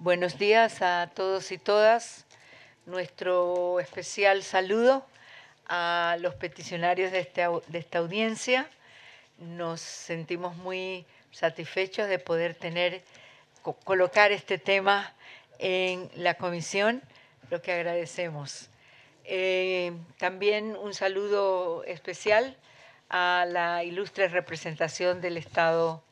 Buenos días a todos y todas. Nuestro especial saludo a los peticionarios de, este esta audiencia. Nos sentimos muy satisfechos de poder tener, colocar este tema en la comisión, lo que agradecemos. Eh, también un saludo especial a la ilustre representación del Estado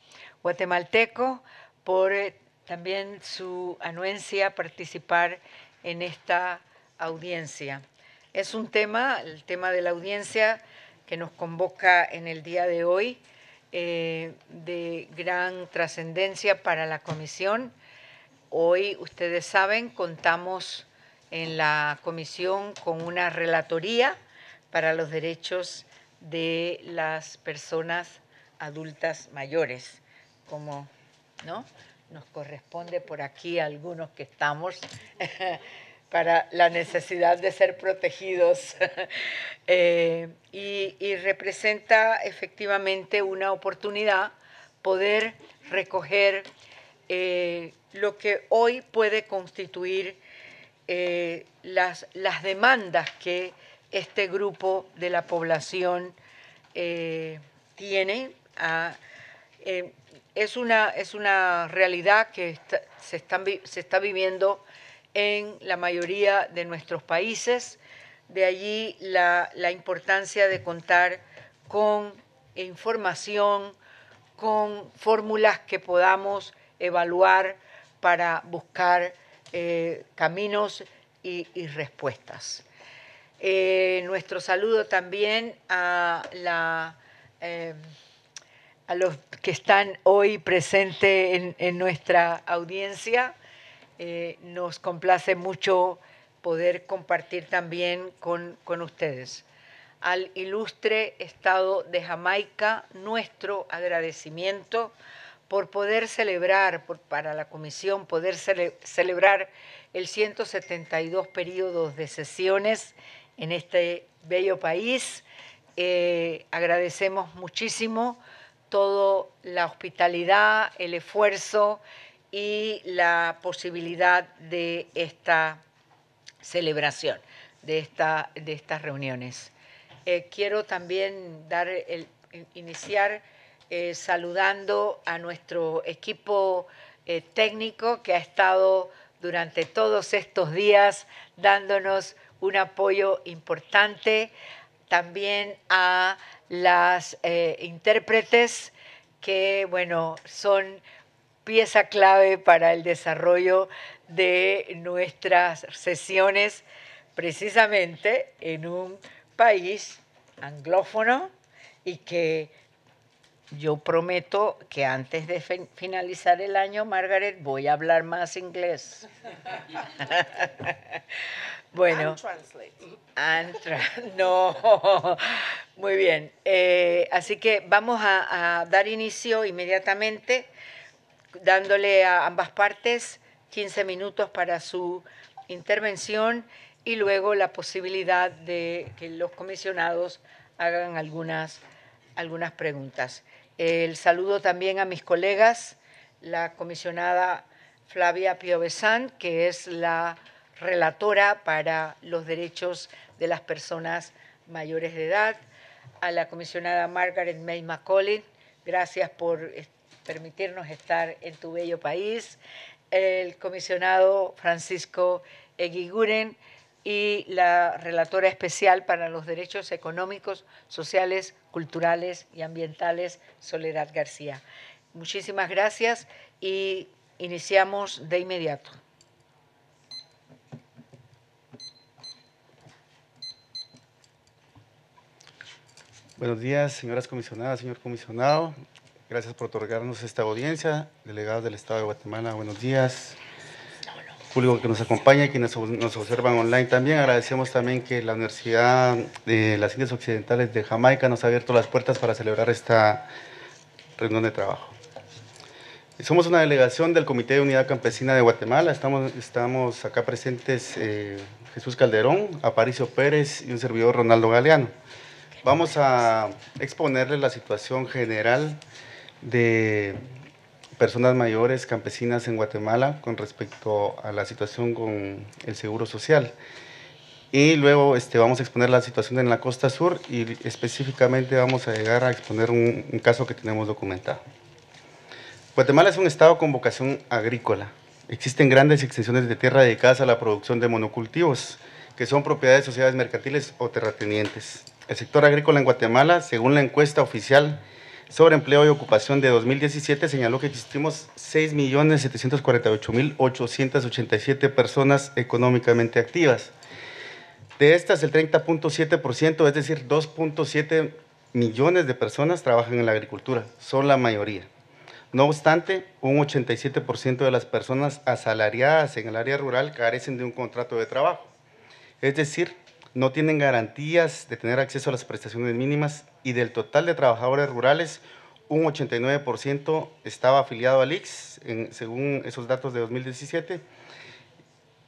guatemalteco por eh, también su anuencia a participar en esta audiencia. Es un tema, el tema de la audiencia que nos convoca en el día de hoy, eh, de gran trascendencia para la comisión. Hoy, ustedes saben, contamos en la comisión con una relatoría para los derechos de las personas adultas mayores, como, ¿no? nos corresponde por aquí a algunos que estamos para la necesidad de ser protegidos eh, y, representa efectivamente una oportunidad poder recoger eh, lo que hoy puede constituir eh, las, las, demandas que este grupo de la población tiene a, es una, es una realidad que se, se está viviendo en la mayoría de nuestros países. De allí la, importancia de contar con información, con fórmulas que podamos evaluar para buscar eh, caminos y, respuestas. Eh, nuestro saludo también a la eh, a los que están hoy presentes en, nuestra audiencia. Eh, nos complace mucho poder compartir también con, ustedes. Al ilustre Estado de Jamaica, nuestro agradecimiento por poder celebrar, para la Comisión, poder celebrar el 172 periodos de sesiones en este bello país. Eh, agradecemos muchísimo toda la hospitalidad, el esfuerzo y la posibilidad de esta celebración, de, esta, de estas reuniones. Eh, quiero también dar el, iniciar eh, saludando a nuestro equipo eh, técnico que ha estado durante todos estos días dándonos un apoyo importante, también a las eh, intérpretes que, bueno, son pieza clave para el desarrollo de nuestras sesiones, precisamente en un país anglófono y que yo prometo que antes de finalizar el año, Margaret, voy a hablar más inglés. Bueno. no. Muy bien. Eh, así que vamos a, dar inicio inmediatamente, dándole a ambas partes 15 minutos para su intervención y luego la posibilidad de que los comisionados hagan algunas, algunas preguntas. El saludo también a mis colegas, la comisionada Flavia Piovesan, que es la relatora para los derechos de las personas mayores de edad, a la comisionada Margaret May McCollin, gracias por eh, permitirnos estar en tu bello país, el comisionado Francisco Eguiguren y la relatora especial para los derechos económicos, sociales, culturales y ambientales, Soledad García. Muchísimas gracias y iniciamos de inmediato. Buenos días, señoras comisionadas, señor comisionado. Gracias por otorgarnos esta audiencia. Delegados del Estado de Guatemala, buenos días. Público que nos acompaña y quienes nos observan online también. Agradecemos también que la Universidad de las Indias Occidentales de Jamaica nos ha abierto las puertas para celebrar esta reunión de trabajo. Somos una delegación del Comité de Unidad Campesina de Guatemala. Estamos, estamos acá presentes eh, Jesús Calderón, Aparicio Pérez y un servidor Ronaldo Galeano. Vamos a exponerle la situación general de personas mayores campesinas en Guatemala con respecto a la situación con el seguro social. Y luego este, vamos a exponer la situación en la costa sur y específicamente vamos a llegar a exponer un, caso que tenemos documentado. Guatemala es un estado con vocación agrícola. Existen grandes extensiones de tierra dedicadas a la producción de monocultivos, que son propiedades de sociedades mercantiles o terratenientes. El sector agrícola en Guatemala, según la encuesta oficial sobre empleo y ocupación de 2017, señaló que existimos 6.748.887 personas económicamente activas. De estas, el 30.7%, es decir, 2.7 millones de personas trabajan en la agricultura, son la mayoría. No obstante, un 87% de las personas asalariadas en el área rural carecen de un contrato de trabajo. Es decir, no tienen garantías de tener acceso a las prestaciones mínimas y del total de trabajadores rurales, un 89% estaba afiliado al IX, según esos datos de 2017.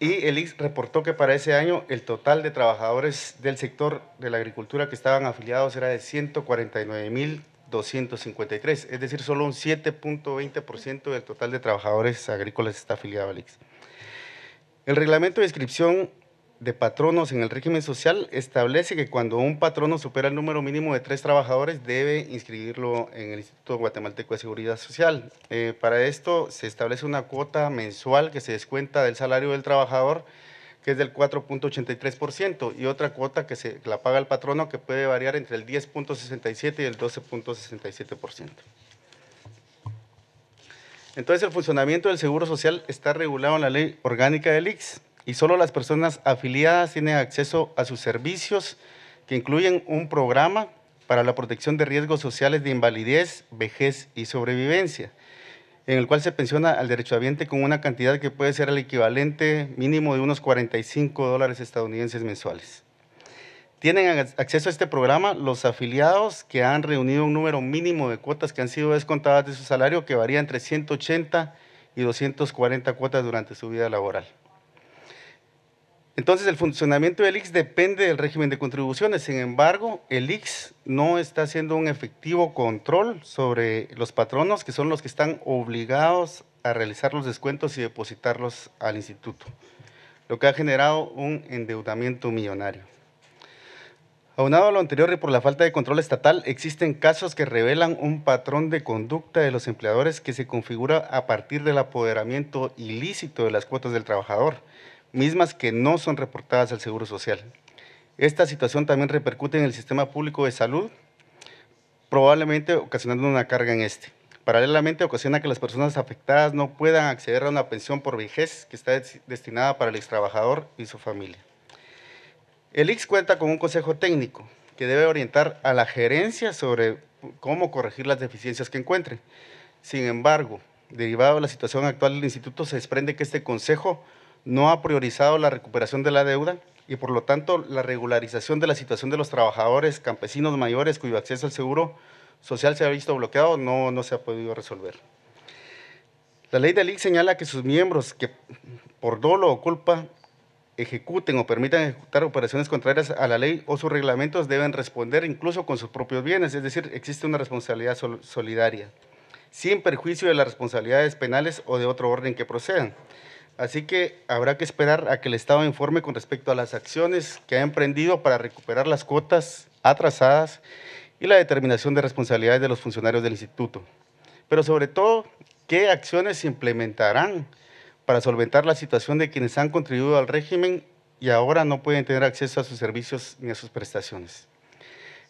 Y el IX reportó que para ese año el total de trabajadores del sector de la agricultura que estaban afiliados era de 149.253, es decir, solo un 7.20% del total de trabajadores agrícolas está afiliado al IX. El reglamento de inscripción de patronos en el régimen social establece que cuando un patrono supera el número mínimo de tres trabajadores debe inscribirlo en el Instituto Guatemalteco de Seguridad Social. Eh, para esto se establece una cuota mensual que se descuenta del salario del trabajador, que es del 4.83%, y otra cuota que, se, la paga el patrono que puede variar entre el 10.67 y el 12.67%. Entonces el funcionamiento del Seguro Social está regulado en la Ley Orgánica del ICS y solo las personas afiliadas tienen acceso a sus servicios que incluyen un programa para la protección de riesgos sociales de invalidez, vejez y sobrevivencia, en el cual se pensiona al derechohabiente con una cantidad que puede ser el equivalente mínimo de unos 45 dólares estadounidenses mensuales. Tienen acceso a este programa los afiliados que han reunido un número mínimo de cuotas que han sido descontadas de su salario, que varía entre 180 y 240 cuotas durante su vida laboral. Entonces, el funcionamiento del IX depende del régimen de contribuciones. Sin embargo, el IX no está haciendo un efectivo control sobre los patronos, que son los que están obligados a realizar los descuentos y depositarlos al instituto, lo que ha generado un endeudamiento millonario. Aunado a lo anterior y por la falta de control estatal, existen casos que revelan un patrón de conducta de los empleadores que se configura a partir del apoderamiento ilícito de las cuotas del trabajador mismas que no son reportadas al Seguro Social. Esta situación también repercute en el sistema público de salud, probablemente ocasionando una carga en este. Paralelamente, ocasiona que las personas afectadas no puedan acceder a una pensión por vejez que está destinada para el extrabajador y su familia. El IX cuenta con un consejo técnico que debe orientar a la gerencia sobre cómo corregir las deficiencias que encuentre. Sin embargo, derivado de la situación actual del instituto, se desprende que este consejo no ha priorizado la recuperación de la deuda y por lo tanto la regularización de la situación de los trabajadores campesinos mayores cuyo acceso al seguro social se ha visto bloqueado no, no se ha podido resolver. La ley del LIC señala que sus miembros que por dolo o culpa ejecuten o permitan ejecutar operaciones contrarias a la ley o sus reglamentos deben responder incluso con sus propios bienes, es decir, existe una responsabilidad solidaria, sin perjuicio de las responsabilidades penales o de otro orden que procedan. Así que habrá que esperar a que el Estado informe con respecto a las acciones que ha emprendido para recuperar las cuotas atrasadas y la determinación de responsabilidades de los funcionarios del instituto. Pero sobre todo, ¿qué acciones se implementarán para solventar la situación de quienes han contribuido al régimen y ahora no pueden tener acceso a sus servicios ni a sus prestaciones?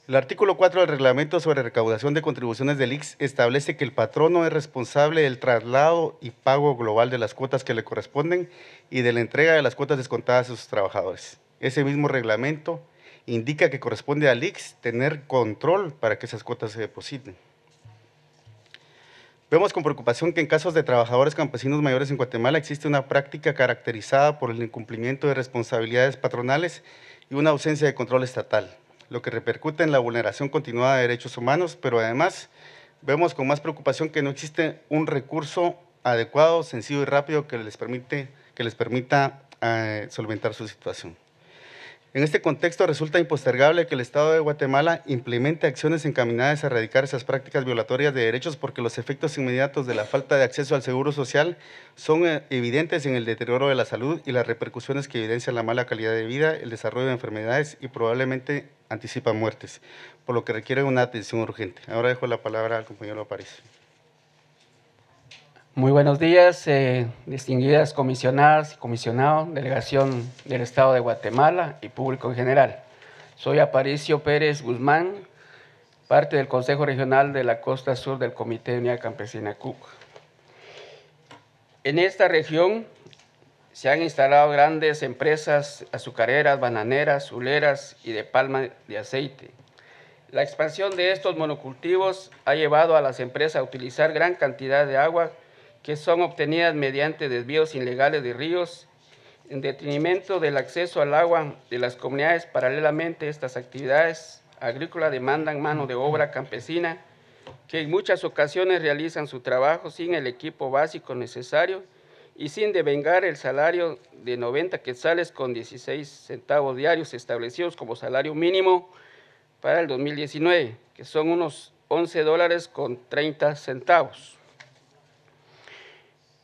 El artículo 4 del Reglamento sobre Recaudación de Contribuciones del IX establece que el patrono es responsable del traslado y pago global de las cuotas que le corresponden y de la entrega de las cuotas descontadas a sus trabajadores. Ese mismo reglamento indica que corresponde al IX tener control para que esas cuotas se depositen. Vemos con preocupación que en casos de trabajadores campesinos mayores en Guatemala existe una práctica caracterizada por el incumplimiento de responsabilidades patronales y una ausencia de control estatal lo que repercute en la vulneración continuada de derechos humanos, pero además vemos con más preocupación que no existe un recurso adecuado, sencillo y rápido que les, permite, que les permita eh, solventar su situación. En este contexto resulta impostergable que el Estado de Guatemala implemente acciones encaminadas a erradicar esas prácticas violatorias de derechos porque los efectos inmediatos de la falta de acceso al seguro social son eh, evidentes en el deterioro de la salud y las repercusiones que evidencian la mala calidad de vida, el desarrollo de enfermedades y probablemente anticipan muertes, por lo que requiere una atención urgente. Ahora dejo la palabra al compañero Aparicio. Muy buenos días, eh, distinguidas comisionadas y comisionados, delegación del Estado de Guatemala y público en general. Soy Aparicio Pérez Guzmán, parte del Consejo Regional de la Costa Sur del Comité de Unidad Campesina CUC. En esta región se han instalado grandes empresas azucareras, bananeras, uleras y de palma de aceite. La expansión de estos monocultivos ha llevado a las empresas a utilizar gran cantidad de agua que son obtenidas mediante desvíos ilegales de ríos en detrimento del acceso al agua de las comunidades. Paralelamente, estas actividades agrícolas demandan mano de obra campesina que en muchas ocasiones realizan su trabajo sin el equipo básico necesario y sin devengar el salario de 90 quetzales con 16 centavos diarios establecidos como salario mínimo para el 2019, que son unos 11 dólares con 30 centavos.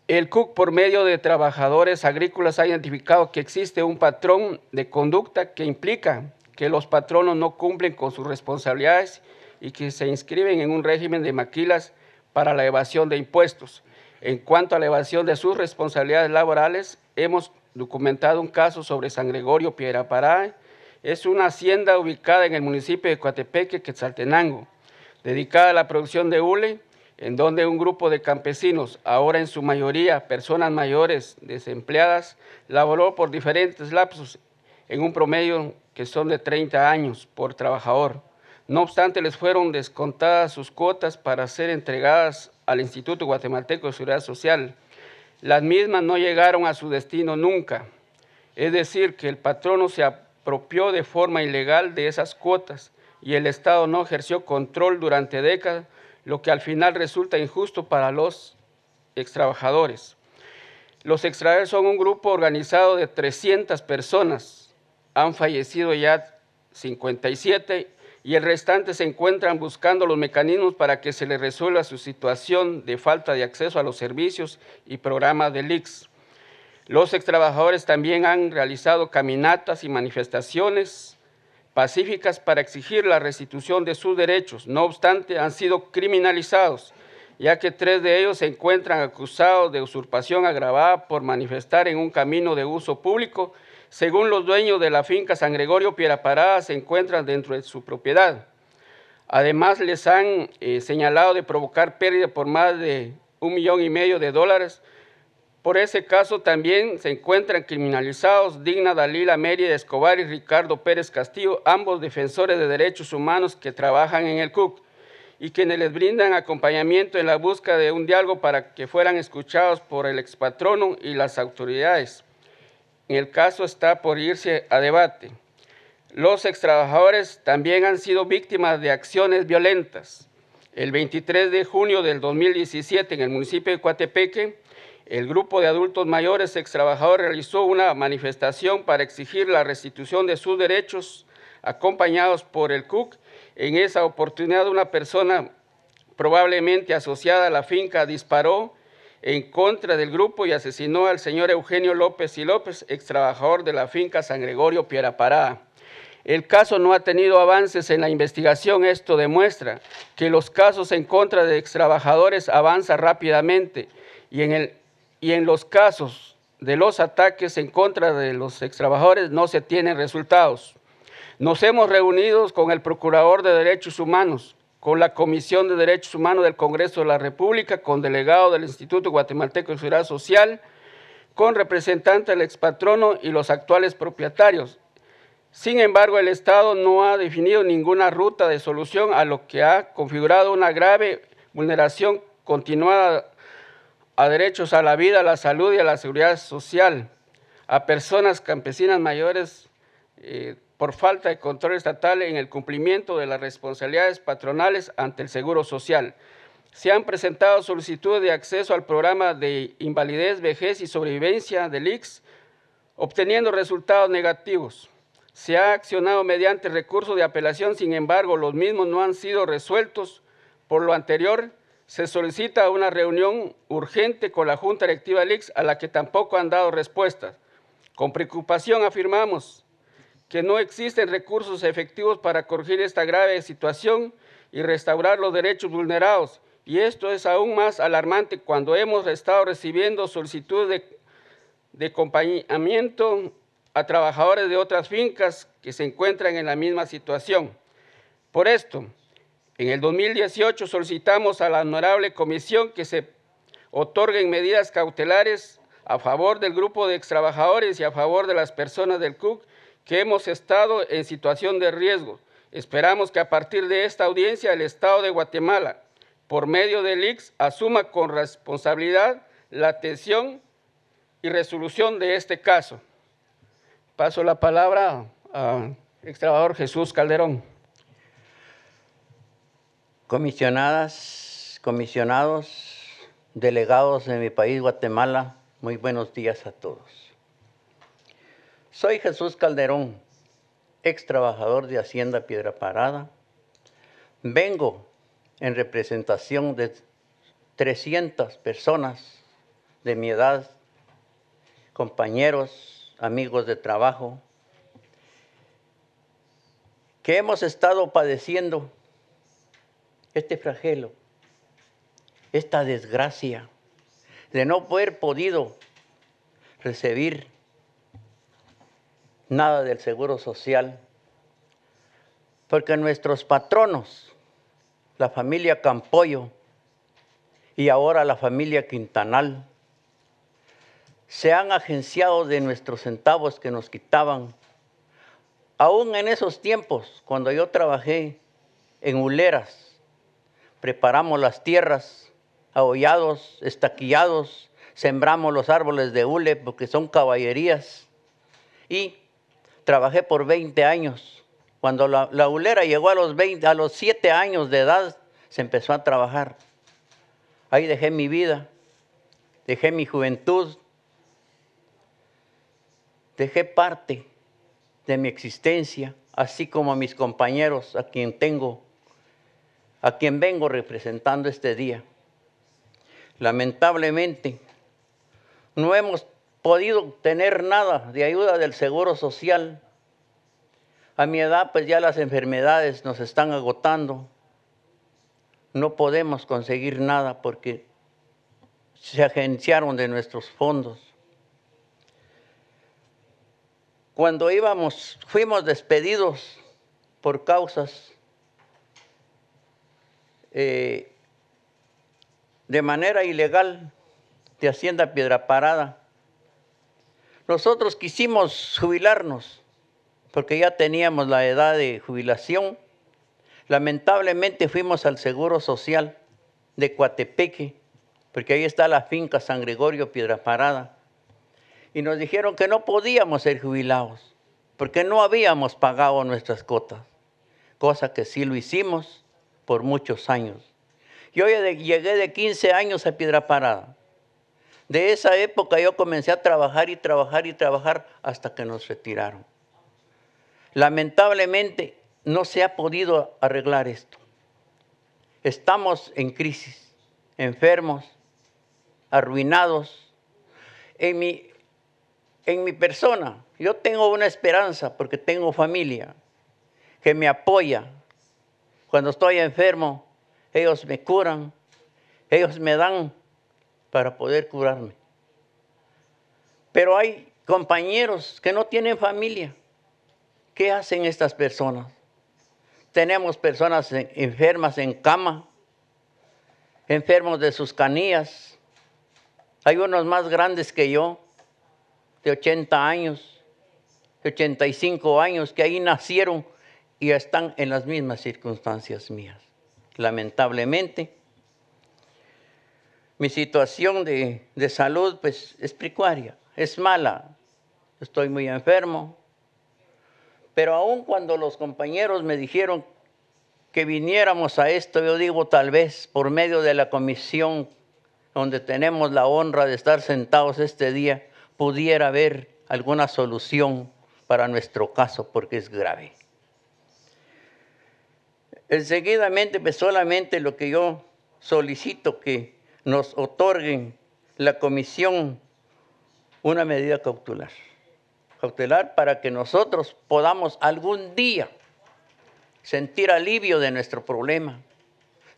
El CUC, por medio de trabajadores agrícolas, ha identificado que existe un patrón de conducta que implica que los patronos no cumplen con sus responsabilidades y que se inscriben en un régimen de maquilas para la evasión de impuestos. En cuanto a la evasión de sus responsabilidades laborales, hemos documentado un caso sobre San Gregorio Piedra Pará. Es una hacienda ubicada en el municipio de Coatepeque, Quetzaltenango, dedicada a la producción de hule en donde un grupo de campesinos, ahora en su mayoría personas mayores, desempleadas, laboró por diferentes lapsos en un promedio que son de 30 años por trabajador. No obstante, les fueron descontadas sus cuotas para ser entregadas al Instituto Guatemalteco de Seguridad Social. Las mismas no llegaron a su destino nunca. Es decir, que el patrono se apropió de forma ilegal de esas cuotas y el Estado no ejerció control durante décadas lo que al final resulta injusto para los extrabajadores. Los extraer son un grupo organizado de 300 personas. Han fallecido ya 57 y el restante se encuentran buscando los mecanismos para que se les resuelva su situación de falta de acceso a los servicios y programas del ICS. Los extrabajadores también han realizado caminatas y manifestaciones pacíficas para exigir la restitución de sus derechos. No obstante, han sido criminalizados, ya que tres de ellos se encuentran acusados de usurpación agravada por manifestar en un camino de uso público. Según los dueños de la finca San Gregorio Pieraparada, se encuentran dentro de su propiedad. Además, les han eh, señalado de provocar pérdida por más de un millón y medio de dólares por ese caso también se encuentran criminalizados Digna Dalila de Escobar y Ricardo Pérez Castillo, ambos defensores de derechos humanos que trabajan en el CUC y quienes les brindan acompañamiento en la búsqueda de un diálogo para que fueran escuchados por el expatrono y las autoridades. En el caso está por irse a debate. Los extrabajadores también han sido víctimas de acciones violentas. El 23 de junio del 2017 en el municipio de Coatepeque, el grupo de adultos mayores extrabajadores realizó una manifestación para exigir la restitución de sus derechos, acompañados por el CUC. En esa oportunidad, una persona probablemente asociada a la finca disparó en contra del grupo y asesinó al señor Eugenio López y López, extrabajador de la finca San Gregorio Pierapará. El caso no ha tenido avances en la investigación. Esto demuestra que los casos en contra de extrabajadores avanzan rápidamente y en el y en los casos de los ataques en contra de los extrabajadores no se tienen resultados. Nos hemos reunido con el Procurador de Derechos Humanos, con la Comisión de Derechos Humanos del Congreso de la República, con delegado del Instituto Guatemalteco de Seguridad Social, con representantes del expatrono y los actuales propietarios. Sin embargo, el Estado no ha definido ninguna ruta de solución a lo que ha configurado una grave vulneración continuada a derechos a la vida, a la salud y a la seguridad social, a personas campesinas mayores eh, por falta de control estatal en el cumplimiento de las responsabilidades patronales ante el Seguro Social. Se han presentado solicitudes de acceso al programa de invalidez, vejez y sobrevivencia del IX, obteniendo resultados negativos. Se ha accionado mediante recursos de apelación, sin embargo, los mismos no han sido resueltos. Por lo anterior, se solicita una reunión urgente con la Junta Directiva LIX a la que tampoco han dado respuesta. Con preocupación afirmamos que no existen recursos efectivos para corregir esta grave situación y restaurar los derechos vulnerados. Y esto es aún más alarmante cuando hemos estado recibiendo solicitudes de acompañamiento a trabajadores de otras fincas que se encuentran en la misma situación. Por esto, en el 2018 solicitamos a la Honorable Comisión que se otorguen medidas cautelares a favor del grupo de extrabajadores y a favor de las personas del CUC que hemos estado en situación de riesgo. Esperamos que a partir de esta audiencia el Estado de Guatemala, por medio del IX, asuma con responsabilidad la atención y resolución de este caso. Paso la palabra al extrabajador Jesús Calderón comisionadas, comisionados, delegados de mi país Guatemala, muy buenos días a todos. Soy Jesús Calderón, ex trabajador de Hacienda Piedra Parada. Vengo en representación de 300 personas de mi edad, compañeros, amigos de trabajo, que hemos estado padeciendo este flagelo, esta desgracia de no haber podido recibir nada del seguro social, porque nuestros patronos, la familia Campoyo y ahora la familia Quintanal, se han agenciado de nuestros centavos que nos quitaban. Aún en esos tiempos, cuando yo trabajé en Uleras, preparamos las tierras, ahollados, estaquillados, sembramos los árboles de hule porque son caballerías. Y trabajé por 20 años. Cuando la, hulera llegó a los, 20, a los 7 años de edad, se empezó a trabajar. Ahí dejé mi vida, dejé mi juventud, dejé parte de mi existencia, así como a mis compañeros a quien tengo a quien vengo representando este día. Lamentablemente, no hemos podido obtener nada de ayuda del Seguro Social. A mi edad, pues ya las enfermedades nos están agotando. No podemos conseguir nada porque se agenciaron de nuestros fondos. Cuando íbamos, fuimos despedidos por causas eh, de manera ilegal de Hacienda Piedra Parada. Nosotros quisimos jubilarnos porque ya teníamos la edad de jubilación. Lamentablemente fuimos al Seguro Social de Coatepeque, porque ahí está la finca San Gregorio Piedra Parada. Y nos dijeron que no podíamos ser jubilados, porque no habíamos pagado nuestras cotas cosa que sí lo hicimos por muchos años. Yo llegué de 15 años a Piedra Parada. De esa época yo comencé a trabajar y trabajar y trabajar hasta que nos retiraron. Lamentablemente no se ha podido arreglar esto. Estamos en crisis, enfermos, arruinados. En mi, en mi persona yo tengo una esperanza porque tengo familia que me apoya, cuando estoy enfermo, ellos me curan, ellos me dan para poder curarme. Pero hay compañeros que no tienen familia. ¿Qué hacen estas personas? Tenemos personas enfermas en cama, enfermos de sus canillas. Hay unos más grandes que yo, de 80 años, de 85 años, que ahí nacieron y están en las mismas circunstancias mías. Lamentablemente, mi situación de, salud pues es precaria, es mala. Estoy muy enfermo. Pero aun cuando los compañeros me dijeron que viniéramos a esto, yo digo tal vez por medio de la comisión donde tenemos la honra de estar sentados este día, pudiera haber alguna solución para nuestro caso porque es grave. Enseguidamente, pues solamente lo que yo solicito que nos otorguen la comisión una medida cautelar. Cautelar para que nosotros podamos algún día sentir alivio de nuestro problema,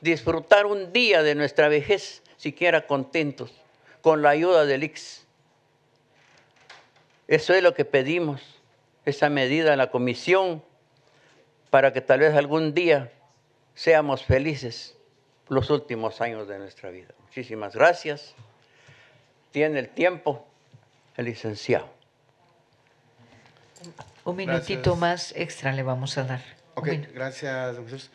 disfrutar un día de nuestra vejez, siquiera contentos, con la ayuda del IX. Eso es lo que pedimos, esa medida en la comisión, para que tal vez algún día seamos felices los últimos años de nuestra vida. Muchísimas gracias. Tiene el tiempo el licenciado. Un minutito más extra le vamos a dar. Ok, gracias, Jesús.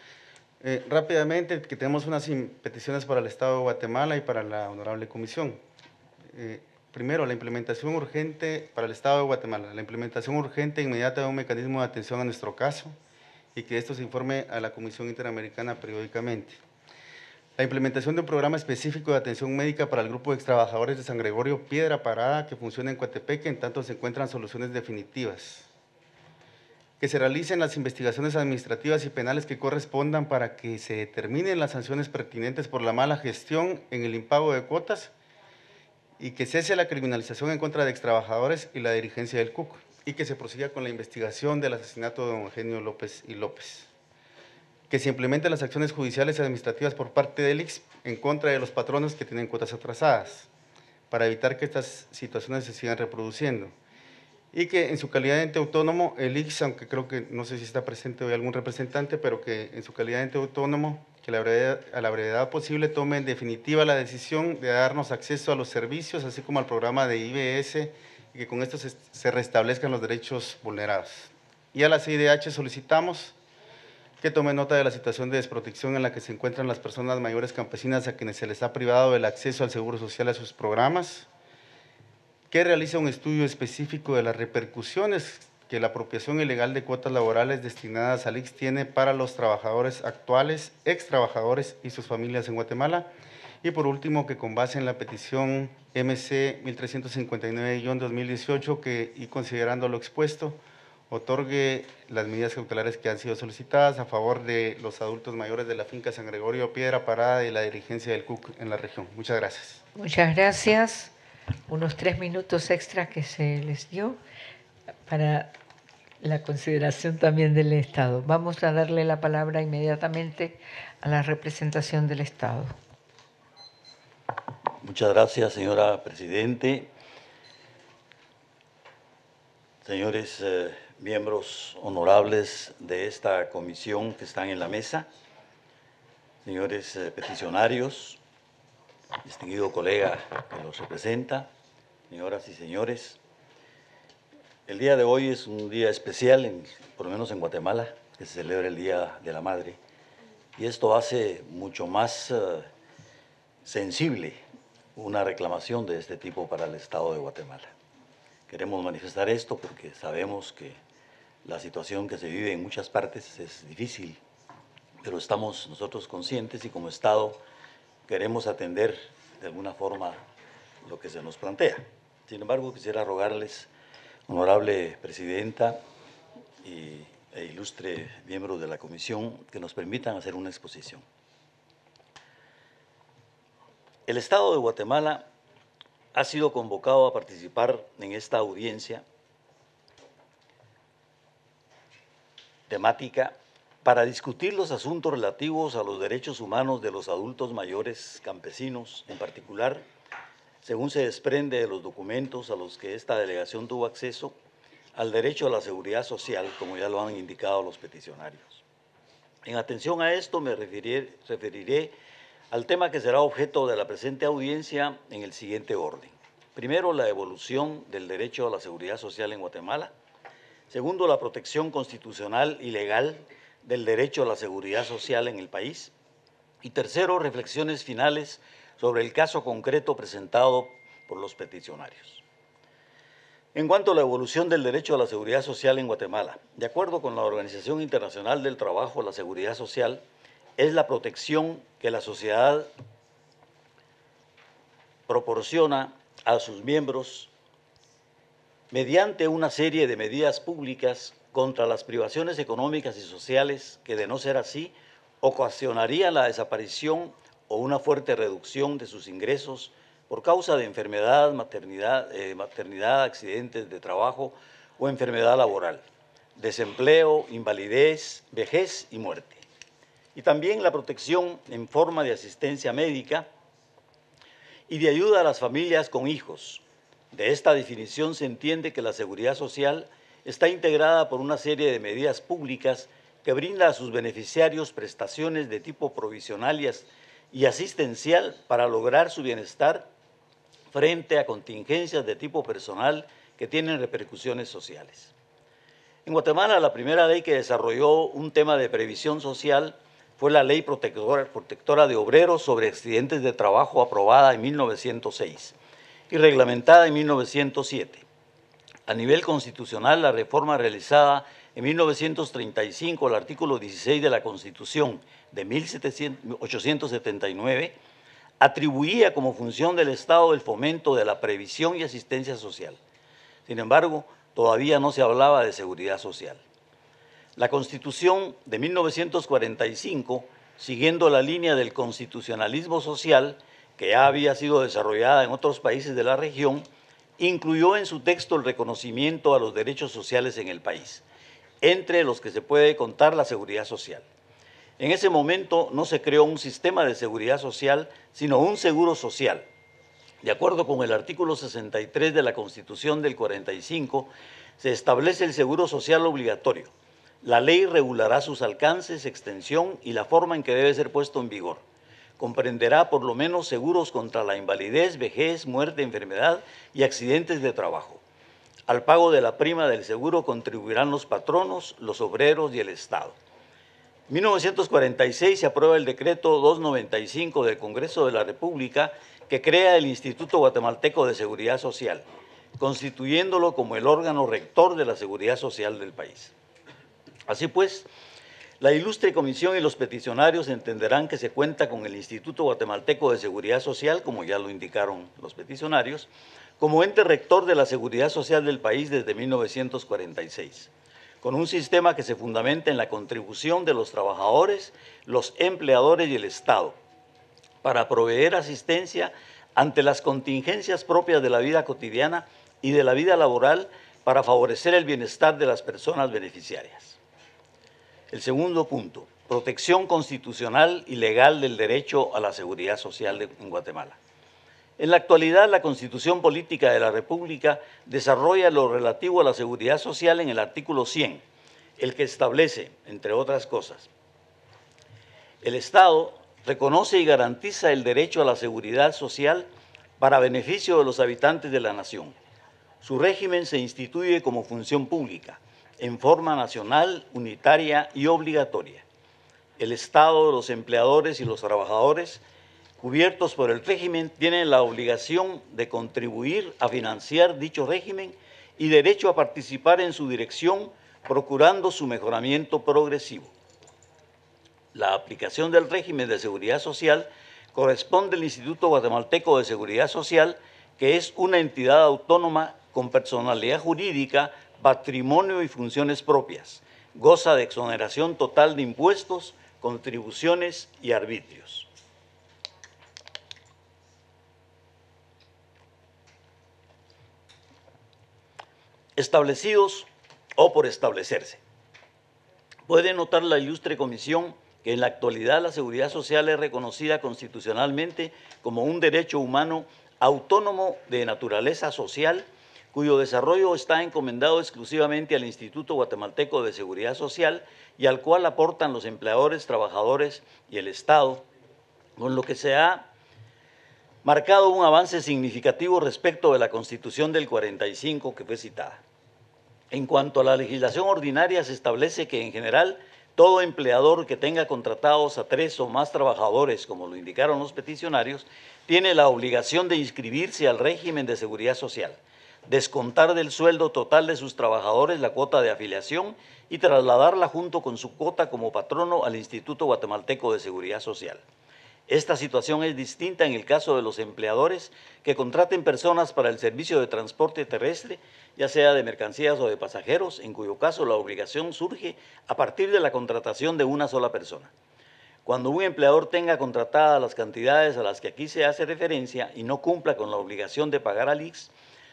Eh, rápidamente, que tenemos unas peticiones para el Estado de Guatemala y para la Honorable Comisión. Eh, primero, la implementación urgente para el Estado de Guatemala, la implementación urgente e inmediata de un mecanismo de atención a nuestro caso y que esto se informe a la Comisión Interamericana periódicamente. La implementación de un programa específico de atención médica para el grupo de extrabajadores de San Gregorio Piedra Parada que funciona en Coatepeque en tanto se encuentran soluciones definitivas. Que se realicen las investigaciones administrativas y penales que correspondan para que se determinen las sanciones pertinentes por la mala gestión en el impago de cuotas y que cese la criminalización en contra de extrabajadores y la dirigencia del CUC y que se prosiga con la investigación del asesinato de don Eugenio López y López. Que se implementen las acciones judiciales y administrativas por parte del IX en contra de los patrones que tienen cuotas atrasadas, para evitar que estas situaciones se sigan reproduciendo. Y que en su calidad de ente autónomo, el IX, aunque creo que no sé si está presente hoy algún representante, pero que en su calidad de ente autónomo, que a la brevedad posible tome en definitiva la decisión de darnos acceso a los servicios, así como al programa de IBS y que con esto se, restablezcan los derechos vulnerados. Y a la CIDH solicitamos que tome nota de la situación de desprotección en la que se encuentran las personas mayores campesinas a quienes se les ha privado el acceso al seguro social a sus programas, que realice un estudio específico de las repercusiones que la apropiación ilegal de cuotas laborales destinadas al IX tiene para los trabajadores actuales, ex trabajadores y sus familias en Guatemala, y por último, que con base en la petición MC 1359-2018 que, y considerando lo expuesto, otorgue las medidas cautelares que han sido solicitadas a favor de los adultos mayores de la finca San Gregorio Piedra Parada y la dirigencia del CUC en la región. Muchas gracias. Muchas gracias. Unos tres minutos extra que se les dio para la consideración también del Estado. Vamos a darle la palabra inmediatamente a la representación del Estado. Muchas gracias, señora Presidente. Señores eh, miembros honorables de esta comisión que están en la mesa, señores eh, peticionarios, distinguido colega que los representa, señoras y señores, el día de hoy es un día especial, en, por lo menos en Guatemala, que se celebra el Día de la Madre, y esto hace mucho más eh, sensible una reclamación de este tipo para el Estado de Guatemala. Queremos manifestar esto porque sabemos que la situación que se vive en muchas partes es difícil, pero estamos nosotros conscientes y como Estado queremos atender de alguna forma lo que se nos plantea. Sin embargo, quisiera rogarles, honorable presidenta y, e ilustre miembro de la comisión, que nos permitan hacer una exposición. El Estado de Guatemala ha sido convocado a participar en esta audiencia temática para discutir los asuntos relativos a los derechos humanos de los adultos mayores campesinos en particular, según se desprende de los documentos a los que esta delegación tuvo acceso, al derecho a la seguridad social, como ya lo han indicado los peticionarios. En atención a esto me referiré, al tema que será objeto de la presente audiencia en el siguiente orden. Primero, la evolución del derecho a la seguridad social en Guatemala. Segundo, la protección constitucional y legal del derecho a la seguridad social en el país. Y tercero, reflexiones finales sobre el caso concreto presentado por los peticionarios. En cuanto a la evolución del derecho a la seguridad social en Guatemala, de acuerdo con la Organización Internacional del Trabajo, la seguridad social es la protección que la sociedad proporciona a sus miembros mediante una serie de medidas públicas contra las privaciones económicas y sociales que, de no ser así, ocasionaría la desaparición o una fuerte reducción de sus ingresos por causa de enfermedad, maternidad, eh, maternidad accidentes de trabajo o enfermedad laboral, desempleo, invalidez, vejez y muerte y también la protección en forma de asistencia médica y de ayuda a las familias con hijos. De esta definición se entiende que la seguridad social está integrada por una serie de medidas públicas que brinda a sus beneficiarios prestaciones de tipo provisional y asistencial para lograr su bienestar frente a contingencias de tipo personal que tienen repercusiones sociales. En Guatemala, la primera ley que desarrolló un tema de previsión social fue la ley protectora, de obreros sobre accidentes de trabajo aprobada en 1906 y reglamentada en 1907. A nivel constitucional, la reforma realizada en 1935 el artículo 16 de la Constitución de 1879 atribuía como función del Estado el fomento de la previsión y asistencia social. Sin embargo, todavía no se hablaba de seguridad social. La Constitución de 1945, siguiendo la línea del constitucionalismo social que ya había sido desarrollada en otros países de la región, incluyó en su texto el reconocimiento a los derechos sociales en el país, entre los que se puede contar la seguridad social. En ese momento no se creó un sistema de seguridad social, sino un seguro social. De acuerdo con el artículo 63 de la Constitución del 45, se establece el seguro social obligatorio, la ley regulará sus alcances, extensión y la forma en que debe ser puesto en vigor. Comprenderá por lo menos seguros contra la invalidez, vejez, muerte, enfermedad y accidentes de trabajo. Al pago de la prima del seguro contribuirán los patronos, los obreros y el Estado. 1946 se aprueba el decreto 295 del Congreso de la República que crea el Instituto Guatemalteco de Seguridad Social, constituyéndolo como el órgano rector de la seguridad social del país. Así pues, la ilustre comisión y los peticionarios entenderán que se cuenta con el Instituto Guatemalteco de Seguridad Social, como ya lo indicaron los peticionarios, como ente rector de la seguridad social del país desde 1946, con un sistema que se fundamenta en la contribución de los trabajadores, los empleadores y el Estado, para proveer asistencia ante las contingencias propias de la vida cotidiana y de la vida laboral para favorecer el bienestar de las personas beneficiarias. El segundo punto, protección constitucional y legal del derecho a la seguridad social en Guatemala. En la actualidad, la Constitución Política de la República desarrolla lo relativo a la seguridad social en el artículo 100, el que establece, entre otras cosas, el Estado reconoce y garantiza el derecho a la seguridad social para beneficio de los habitantes de la nación. Su régimen se instituye como función pública en forma nacional, unitaria y obligatoria. El Estado, los empleadores y los trabajadores cubiertos por el régimen tienen la obligación de contribuir a financiar dicho régimen y derecho a participar en su dirección, procurando su mejoramiento progresivo. La aplicación del régimen de seguridad social corresponde al Instituto Guatemalteco de Seguridad Social, que es una entidad autónoma con personalidad jurídica patrimonio y funciones propias. Goza de exoneración total de impuestos, contribuciones y arbitrios. Establecidos o por establecerse. Puede notar la ilustre comisión que en la actualidad la seguridad social es reconocida constitucionalmente como un derecho humano autónomo de naturaleza social cuyo desarrollo está encomendado exclusivamente al Instituto Guatemalteco de Seguridad Social y al cual aportan los empleadores, trabajadores y el Estado, con lo que se ha marcado un avance significativo respecto de la Constitución del 45 que fue citada. En cuanto a la legislación ordinaria, se establece que en general todo empleador que tenga contratados a tres o más trabajadores, como lo indicaron los peticionarios, tiene la obligación de inscribirse al régimen de seguridad social descontar del sueldo total de sus trabajadores la cuota de afiliación y trasladarla junto con su cuota como patrono al Instituto Guatemalteco de Seguridad Social. Esta situación es distinta en el caso de los empleadores que contraten personas para el servicio de transporte terrestre, ya sea de mercancías o de pasajeros, en cuyo caso la obligación surge a partir de la contratación de una sola persona. Cuando un empleador tenga contratadas las cantidades a las que aquí se hace referencia y no cumpla con la obligación de pagar al IX,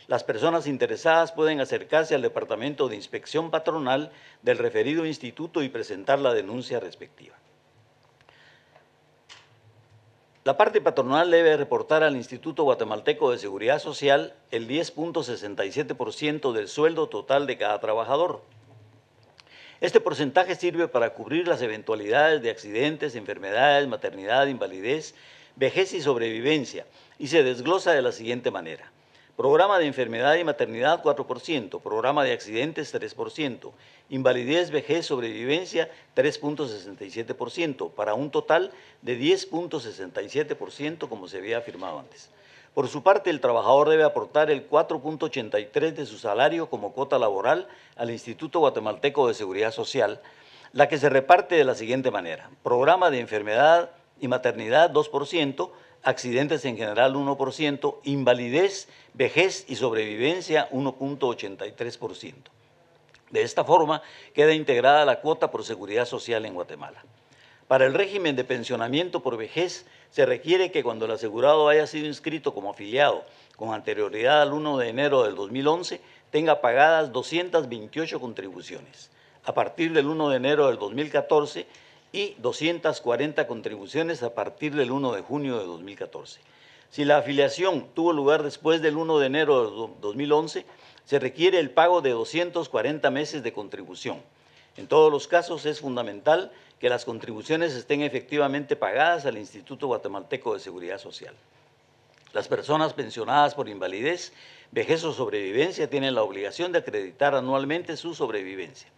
las personas interesadas pueden acercarse al Departamento de Inspección Patronal del referido instituto y presentar la denuncia respectiva. La parte patronal debe reportar al Instituto Guatemalteco de Seguridad Social el 10.67% del sueldo total de cada trabajador. Este porcentaje sirve para cubrir las eventualidades de accidentes, enfermedades, maternidad, invalidez, vejez y sobrevivencia, y se desglosa de la siguiente manera. Programa de enfermedad y maternidad 4%, programa de accidentes 3%, invalidez, vejez, sobrevivencia 3.67%, para un total de 10.67% como se había afirmado antes. Por su parte, el trabajador debe aportar el 4.83 de su salario como cuota laboral al Instituto Guatemalteco de Seguridad Social, la que se reparte de la siguiente manera. Programa de enfermedad y maternidad 2%, accidentes en general 1%, invalidez, vejez y sobrevivencia 1.83%. De esta forma queda integrada la cuota por seguridad social en Guatemala. Para el régimen de pensionamiento por vejez se requiere que cuando el asegurado haya sido inscrito como afiliado con anterioridad al 1 de enero del 2011 tenga pagadas 228 contribuciones. A partir del 1 de enero del 2014 y 240 contribuciones a partir del 1 de junio de 2014. Si la afiliación tuvo lugar después del 1 de enero de 2011, se requiere el pago de 240 meses de contribución. En todos los casos es fundamental que las contribuciones estén efectivamente pagadas al Instituto Guatemalteco de Seguridad Social. Las personas pensionadas por invalidez, vejez o sobrevivencia tienen la obligación de acreditar anualmente su sobrevivencia.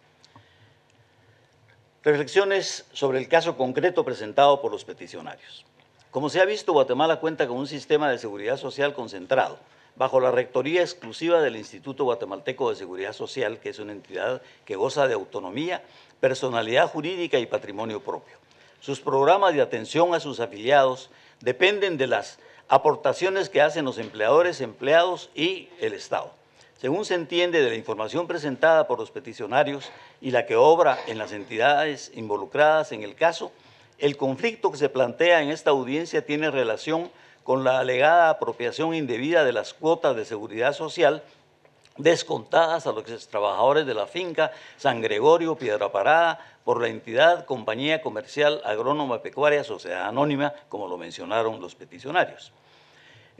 Reflexiones sobre el caso concreto presentado por los peticionarios. Como se ha visto, Guatemala cuenta con un sistema de seguridad social concentrado bajo la rectoría exclusiva del Instituto Guatemalteco de Seguridad Social, que es una entidad que goza de autonomía, personalidad jurídica y patrimonio propio. Sus programas de atención a sus afiliados dependen de las aportaciones que hacen los empleadores, empleados y el Estado. Según se entiende de la información presentada por los peticionarios y la que obra en las entidades involucradas en el caso, el conflicto que se plantea en esta audiencia tiene relación con la alegada apropiación indebida de las cuotas de seguridad social descontadas a los trabajadores de la finca San Gregorio Piedra Parada por la entidad Compañía Comercial Agrónoma Pecuaria Sociedad Anónima, como lo mencionaron los peticionarios.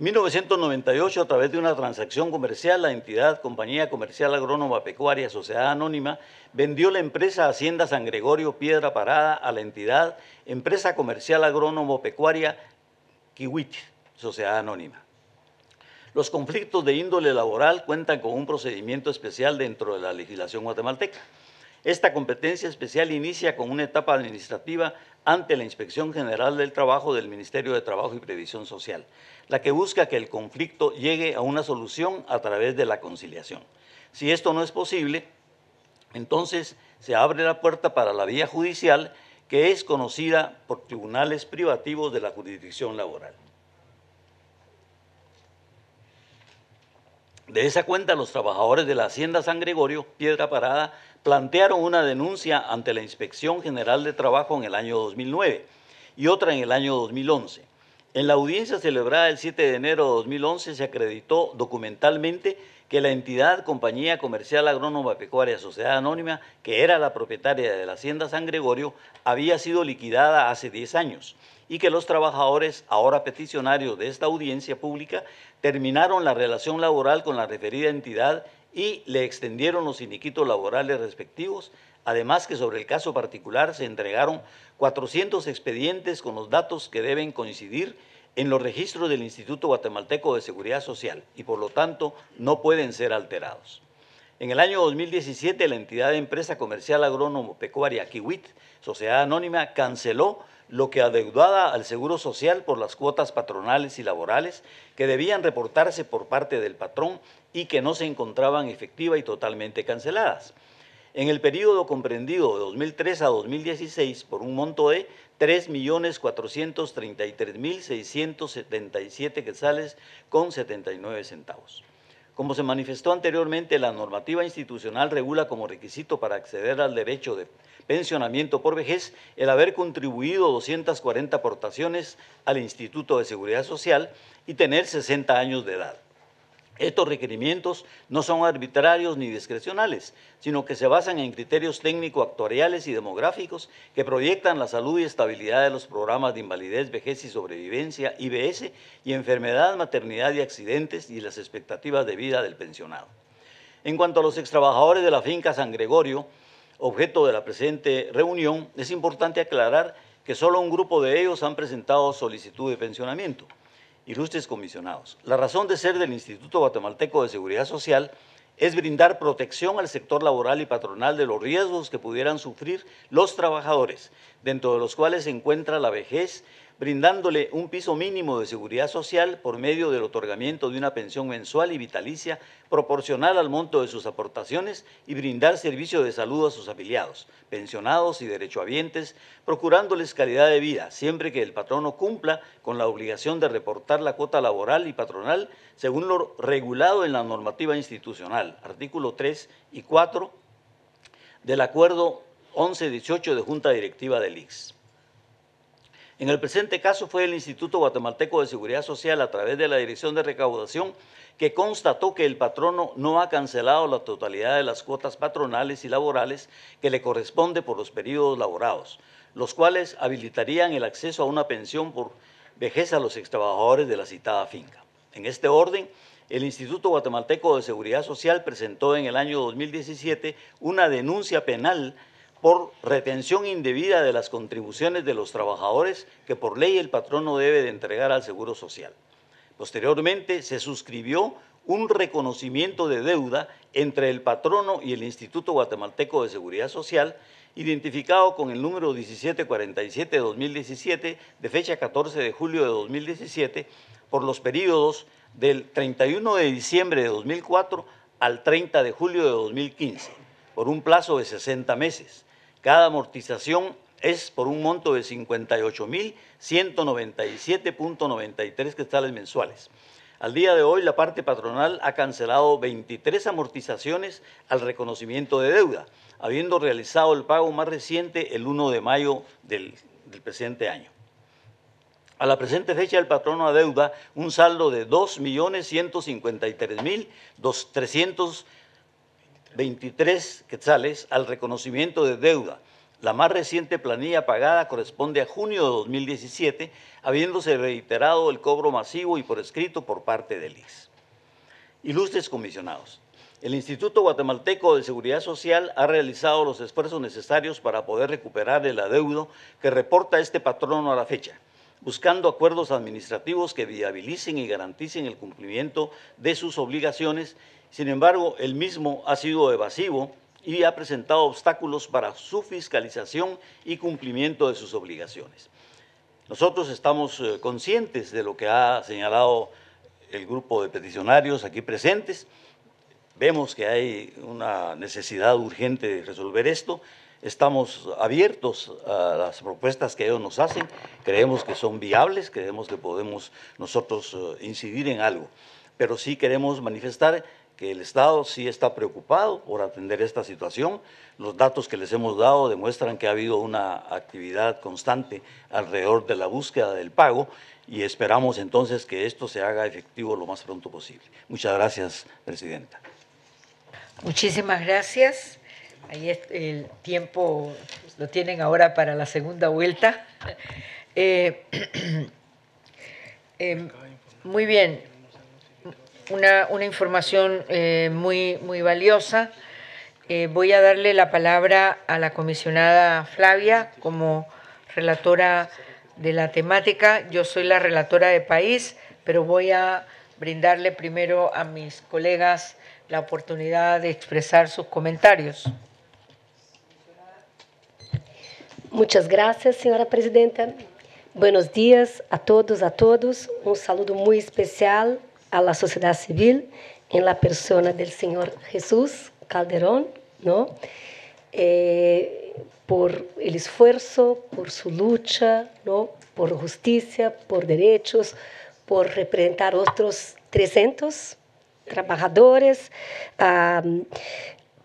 En 1998, a través de una transacción comercial, la entidad Compañía Comercial Agrónoma Pecuaria Sociedad Anónima vendió la empresa Hacienda San Gregorio Piedra Parada a la entidad Empresa Comercial Agrónomo Pecuaria Kiwich Sociedad Anónima. Los conflictos de índole laboral cuentan con un procedimiento especial dentro de la legislación guatemalteca. Esta competencia especial inicia con una etapa administrativa ante la Inspección General del Trabajo del Ministerio de Trabajo y Previsión Social, la que busca que el conflicto llegue a una solución a través de la conciliación. Si esto no es posible, entonces se abre la puerta para la vía judicial que es conocida por tribunales privativos de la jurisdicción laboral. De esa cuenta, los trabajadores de la Hacienda San Gregorio, Piedra Parada, plantearon una denuncia ante la Inspección General de Trabajo en el año 2009 y otra en el año 2011. En la audiencia celebrada el 7 de enero de 2011 se acreditó documentalmente que la entidad Compañía Comercial Agrónoma Pecuaria Sociedad Anónima, que era la propietaria de la Hacienda San Gregorio, había sido liquidada hace 10 años y que los trabajadores, ahora peticionarios de esta audiencia pública, terminaron la relación laboral con la referida entidad y le extendieron los siniquitos laborales respectivos, además que sobre el caso particular se entregaron 400 expedientes con los datos que deben coincidir en los registros del Instituto Guatemalteco de Seguridad Social y por lo tanto no pueden ser alterados. En el año 2017 la entidad de empresa comercial agrónomo pecuaria Kiwit, Sociedad Anónima, canceló lo que adeudaba al Seguro Social por las cuotas patronales y laborales que debían reportarse por parte del patrón y que no se encontraban efectiva y totalmente canceladas. En el periodo comprendido de 2003 a 2016, por un monto de 3.433.677 quetzales con 79 centavos. Como se manifestó anteriormente, la normativa institucional regula como requisito para acceder al derecho de pensionamiento por vejez el haber contribuido 240 aportaciones al Instituto de Seguridad Social y tener 60 años de edad. Estos requerimientos no son arbitrarios ni discrecionales, sino que se basan en criterios técnico-actuariales y demográficos que proyectan la salud y estabilidad de los programas de invalidez, vejez y sobrevivencia, IBS, y enfermedad, maternidad y accidentes y las expectativas de vida del pensionado. En cuanto a los extrabajadores de la finca San Gregorio, objeto de la presente reunión, es importante aclarar que solo un grupo de ellos han presentado solicitud de pensionamiento. Ilustres comisionados, la razón de ser del Instituto Guatemalteco de Seguridad Social es brindar protección al sector laboral y patronal de los riesgos que pudieran sufrir los trabajadores, dentro de los cuales se encuentra la vejez, brindándole un piso mínimo de seguridad social por medio del otorgamiento de una pensión mensual y vitalicia proporcional al monto de sus aportaciones y brindar servicio de salud a sus afiliados, pensionados y derechohabientes, procurándoles calidad de vida, siempre que el patrono cumpla con la obligación de reportar la cuota laboral y patronal según lo regulado en la normativa institucional, artículo 3 y 4 del acuerdo 11.18 de Junta Directiva del IX. En el presente caso fue el Instituto Guatemalteco de Seguridad Social a través de la Dirección de Recaudación que constató que el patrono no ha cancelado la totalidad de las cuotas patronales y laborales que le corresponde por los periodos laborados, los cuales habilitarían el acceso a una pensión por vejez a los extrabajadores de la citada finca. En este orden, el Instituto Guatemalteco de Seguridad Social presentó en el año 2017 una denuncia penal por retención indebida de las contribuciones de los trabajadores que por ley el patrono debe de entregar al Seguro Social. Posteriormente se suscribió un reconocimiento de deuda entre el patrono y el Instituto Guatemalteco de Seguridad Social, identificado con el número 1747-2017 de fecha 14 de julio de 2017, por los periodos del 31 de diciembre de 2004 al 30 de julio de 2015, por un plazo de 60 meses. Cada amortización es por un monto de 58.197.93 cristales mensuales. Al día de hoy, la parte patronal ha cancelado 23 amortizaciones al reconocimiento de deuda, habiendo realizado el pago más reciente el 1 de mayo del, presente año. A la presente fecha, el patrono adeuda un saldo de 2,153,230 23 quetzales al reconocimiento de deuda. La más reciente planilla pagada corresponde a junio de 2017, habiéndose reiterado el cobro masivo y por escrito por parte del IS. Ilustres comisionados, el Instituto Guatemalteco de Seguridad Social ha realizado los esfuerzos necesarios para poder recuperar el adeudo que reporta este patrono a la fecha, buscando acuerdos administrativos que viabilicen y garanticen el cumplimiento de sus obligaciones sin embargo, el mismo ha sido evasivo y ha presentado obstáculos para su fiscalización y cumplimiento de sus obligaciones. Nosotros estamos eh, conscientes de lo que ha señalado el grupo de peticionarios aquí presentes. Vemos que hay una necesidad urgente de resolver esto. Estamos abiertos a las propuestas que ellos nos hacen. Creemos que son viables, creemos que podemos nosotros eh, incidir en algo. Pero sí queremos manifestar que el Estado sí está preocupado por atender esta situación. Los datos que les hemos dado demuestran que ha habido una actividad constante alrededor de la búsqueda del pago y esperamos entonces que esto se haga efectivo lo más pronto posible. Muchas gracias, Presidenta. Muchísimas gracias. Ahí el tiempo lo tienen ahora para la segunda vuelta. Eh, em, muy bien, una, información eh, muy, muy valiosa. Eh, voy a darle la palabra a la comisionada Flavia como relatora de la temática. Yo soy la relatora de país, pero voy a brindarle primero a mis colegas la oportunidad de expresar sus comentarios. Muchas gracias, señora presidenta. Buenos días a todos, a todos. Un saludo muy especial a la sociedad civil en la persona del señor Jesús Calderón, ¿no? Eh, por el esfuerzo, por su lucha, ¿no? por justicia, por derechos, por representar otros 300 trabajadores,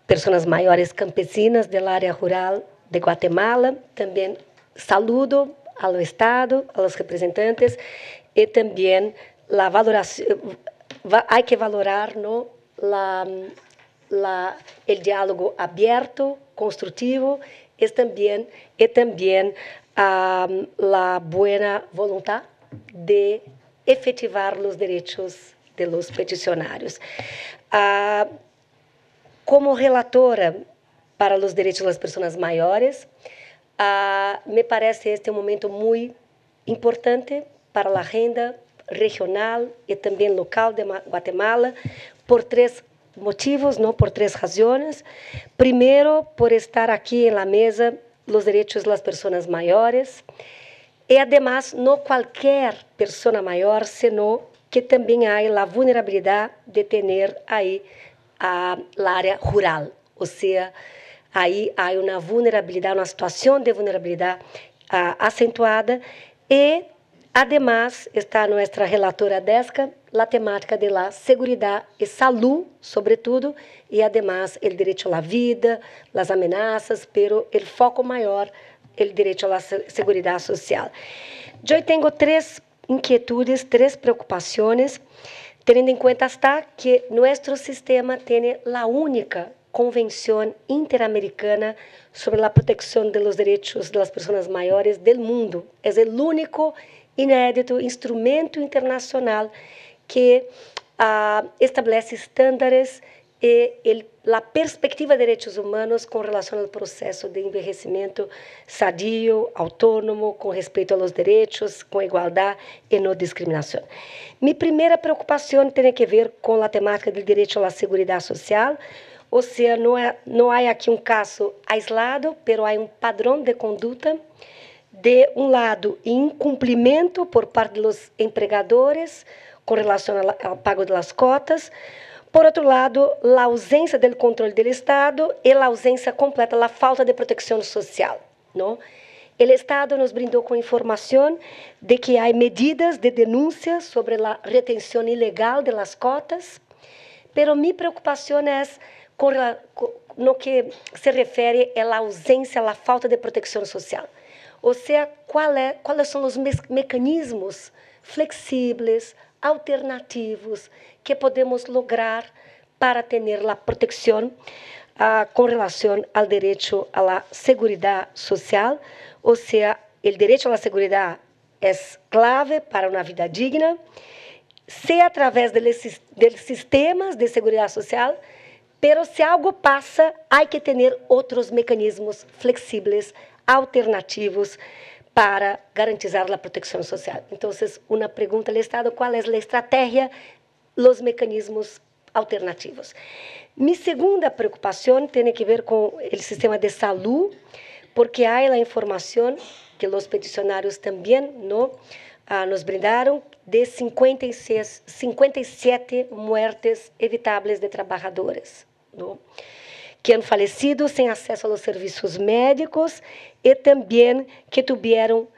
personas mayores campesinas del área rural de Guatemala. También saludo al Estado, a los representantes y también la valoración, hay que valorar ¿no? la, la, el diálogo abierto, constructivo, es también, y también um, ehm, la buena voluntad de efetivar los derechos de los peticionarios. Uh, como relatora para los derechos de las personas mayores, uh, me parece este un momento muy importante para la agenda regional e também local de Guatemala por três motivos, não por três razões. Primeiro, por estar aqui na mesa os direitos das pessoas maiores e, además, não qualquer pessoa maior, senão que também há a vulnerabilidade de ter aí a, área rural, ou seja, aí há uma vulnerabilidade, uma situação de vulnerabilidade ah, acentuada e Ademais, está nossa relatora Desca, la temática de la seguridad e salud, sobretudo, e ademais, el direito à vida, las amenazas, pero el foco maior el direito à segurança social. Eu tenho três inquietudes, três preocupações, tendo em conta hasta que nosso sistema tem a única Convenção Interamericana sobre a Proteção dos Direitos das Pessoas Maiores do Mundo. É o único inédito instrumento internacional que ah, estabelece estándares e a perspectiva de direitos humanos com relação ao processo de envelhecimento sadio, autônomo, com respeito aos direitos, com igualdade e não discriminação. Minha primeira preocupação tem a ver com a temática do direito à segurança social, ou seja, não, é, não há aqui um caso aislado, mas há um padrão de conduta de um lado, incumprimento por parte dos empregadores com relação ao pago das cotas, por outro lado, a ausência do controle do Estado e a ausência completa, a falta de proteção social. Não? O Estado nos brindou com informação de que há medidas de denúncia sobre a retenção ilegal das cotas, pero minha preocupação é com no que se refere à ausência, à falta de proteção social ou seja, é, quais são os mecanismos flexíveis, alternativos que podemos lograr para ter a proteção ah, com relação ao direito à segurança social, ou seja, o direito à segurança é clave para uma vida digna, se através desses sistemas de segurança social, pero se algo passa, há que ter outros mecanismos flexíveis, alternativos para garantizar a proteção social. Então, uma pergunta ao Estado: qual é a estratégia, os mecanismos alternativos? Minha segunda preocupação tem a ver com o sistema de saúde, porque há a informação que os peticionários também não ah, nos brindaram de 56, 57 mortes evitáveis de trabalhadores não? que han falecido sem acesso aos serviços médicos e também que tiveram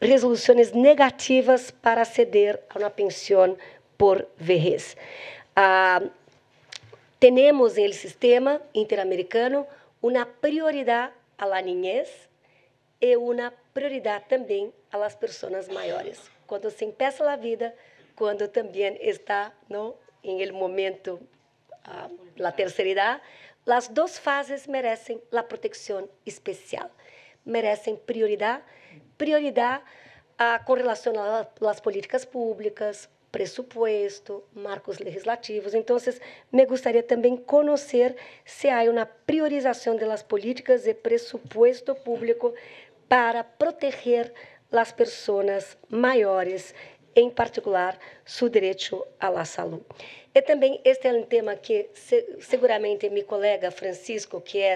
resoluções negativas para ceder a uma pensão por vejez. Ah, temos no sistema interamericano uma prioridade à niñez e uma prioridade também às pessoas maiores. Quando se empieza a vida, quando também está no em el momento ah, la terceira idade, as duas fases merecem a proteção especial merecem prioridade, prioridade ah, com relação às políticas públicas, pressuposto, marcos legislativos. Então, me gostaria também conhecer se há uma priorização das políticas e pressuposto público para proteger as pessoas maiores, em particular, seu direito à saúde. E também este é um tema que seguramente meu colega Francisco, que é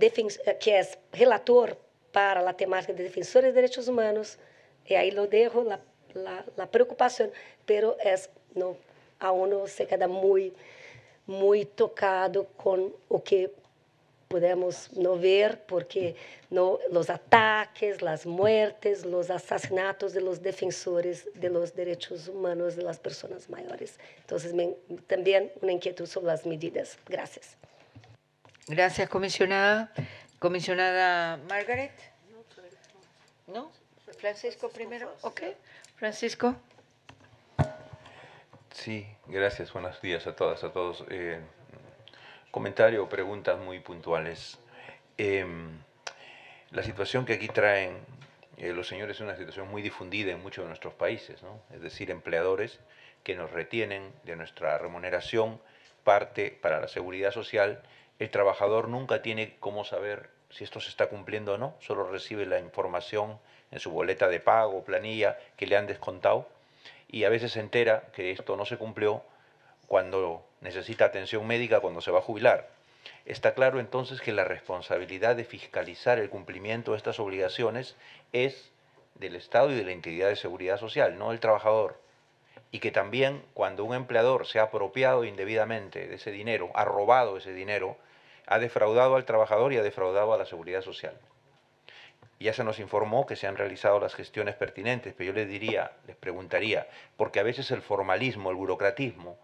eh, que é relator para a temática de defensores de direitos humanos, e aí eu dejo la, preocupação, pero é no a ONU se queda muito muito tocado com o que podemos não ver porque no, os ataques, as mortes, os assassinatos de los defensores de los direitos humanos de las personas maiores. Então, também uma inquietude sobre as medidas. Graças. Gracias, comisionada. Comisionada Margaret. ¿No? Francisco primero. Ok. Francisco. Sí, gracias. Buenos días a todas, a todos. Eh, comentario preguntas muy puntuales. Em, la situación que aquí traen eh, los señores es una situación muy difundida en muchos de nuestros países, ¿no? es decir, empleadores que nos retienen de nuestra remuneración parte para la seguridad social el trabajador nunca tiene cómo saber si esto se está cumpliendo o no, solo recibe la información en su boleta de pago, planilla que le han descontado y a veces se entera que esto no se cumplió cuando necesita atención médica cuando se va a jubilar. Está claro entonces que la responsabilidad de fiscalizar el cumplimiento de estas obligaciones es del Estado y de la entidad de seguridad social, no del trabajador y que también cuando un empleador se ha apropiado indebidamente de ese dinero, ha robado ese dinero, ha defraudado al trabajador y ha defraudado a la seguridad social. Ya se nos informó que se han realizado las gestiones pertinentes, pero yo les diría, les preguntaría, porque a veces el formalismo, el burocratismo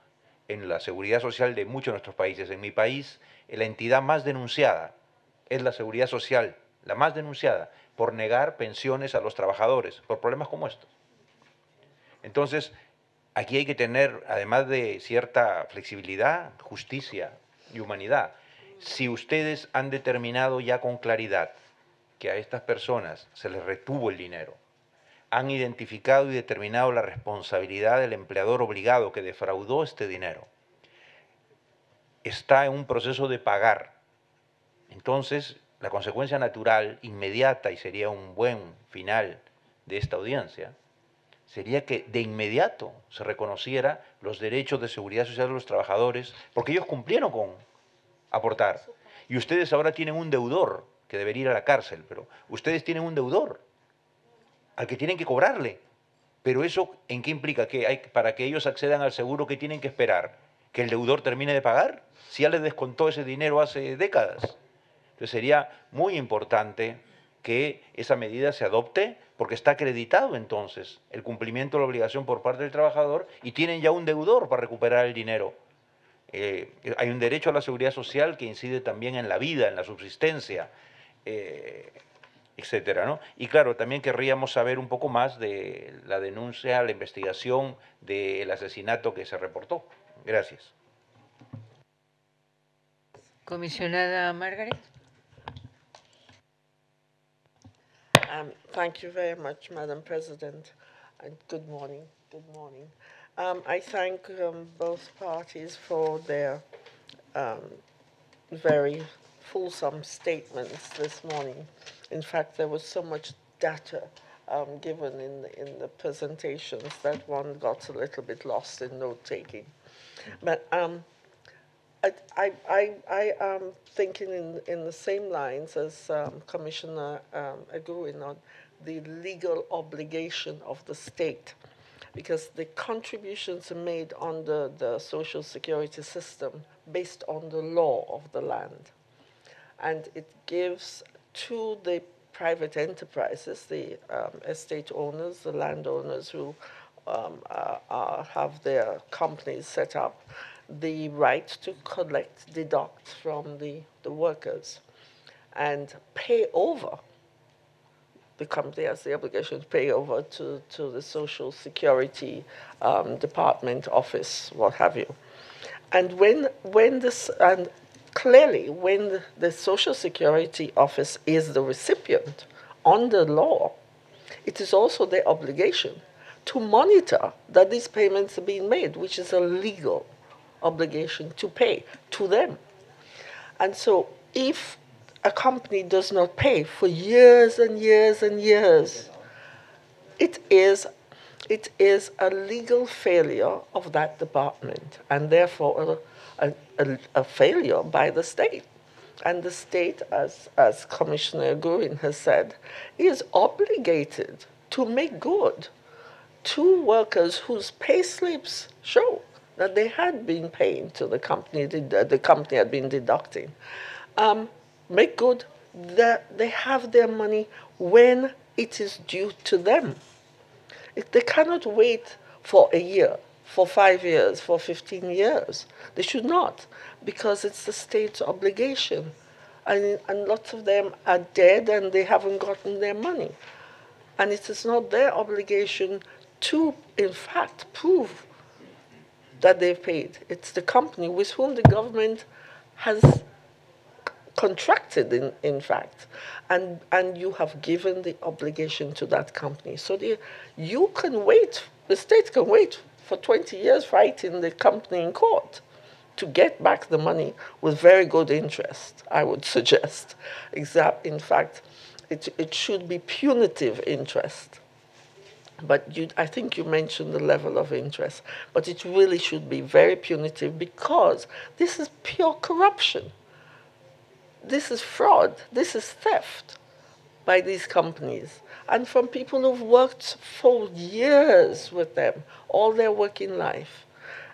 en la seguridad social de muchos de nuestros países, en mi país, la entidad más denunciada es la seguridad social, la más denunciada, por negar pensiones a los trabajadores, por problemas como estos. Entonces, aquí hay que tener, además de cierta flexibilidad, justicia y humanidad. Si ustedes han determinado ya con claridad que a estas personas se les retuvo el dinero, han identificado y determinado la responsabilidad del empleador obligado que defraudó este dinero, está en un proceso de pagar. Entonces, la consecuencia natural, inmediata, y sería un buen final de esta audiencia, sería que de inmediato se reconociera los derechos de seguridad social de los trabajadores, porque ellos cumplieron con aportar. Y ustedes ahora tienen un deudor, que debería ir a la cárcel, pero ustedes tienen un deudor al que tienen que cobrarle. Pero eso, ¿en qué implica? Que hay, para que ellos accedan al seguro, ¿qué tienen que esperar? ¿Que el deudor termine de pagar? Si ya les descontó ese dinero hace décadas. Entonces sería muy importante que esa medida se adopte porque está acreditado entonces el cumplimiento de la obligación por parte del trabajador y tienen ya un deudor para recuperar el dinero. Eh, hay un derecho a la seguridad social que incide también en la vida, en la subsistencia, eh, etcétera, ¿no? Y claro, también querríamos saber un poco más de la denuncia, la investigación del asesinato que se reportó. Gracias. Comisionada Margaret. Um, thank you very much, Madam President, and good morning. Good morning. Um, I thank um, both parties for their um, very fulsome statements this morning. In fact, there was so much data um, given in, in the presentations that one got a little bit lost in note taking. But um, I, I, I, am um, thinking in, in the same lines as um, Commissioner um, Aguin on the legal obligation of the state because the contributions are made under the social security system based on the law of the land. And it gives to the private enterprises, the um, estate owners, the landowners who um, uh, have their companies set up, the right to collect, deduct from the, the workers and pay over. The company has the obligation to pay over to, to the Social Security um, Department office, what have you. And when, when this, and clearly, when the, the Social Security office is the recipient under law, it is also their obligation to monitor that these payments are being made, which is a legal obligation to pay to them. And so if a company does not pay for years and years and years, it is it is a legal failure of that department and therefore a, a, a, failure by the state. And the state, as, as Commissioner Gurin has said, is obligated to make good to workers whose pay slips show that they had been paying to the company, uh, the company had been deducting. Um, make good that they have their money when it is due to them. If they cannot wait for a year, for five years, for 15 years. They should not, because it's the state's obligation. And, and lots of them are dead and they haven't gotten their money. And it is not their obligation to, in fact, prove that they've paid. It's the company with whom the government has contracted in, in fact and and you have given the obligation to that company so the, you can wait the state can wait for 20 years fighting the company in court to get back the money with very good interest i would suggest in fact it, it should be punitive interest but you, I think you mentioned the level of interest, but it really should be very punitive because this is pure corruption. This is fraud. This is theft by these companies and from people who've worked for years with them all their working life.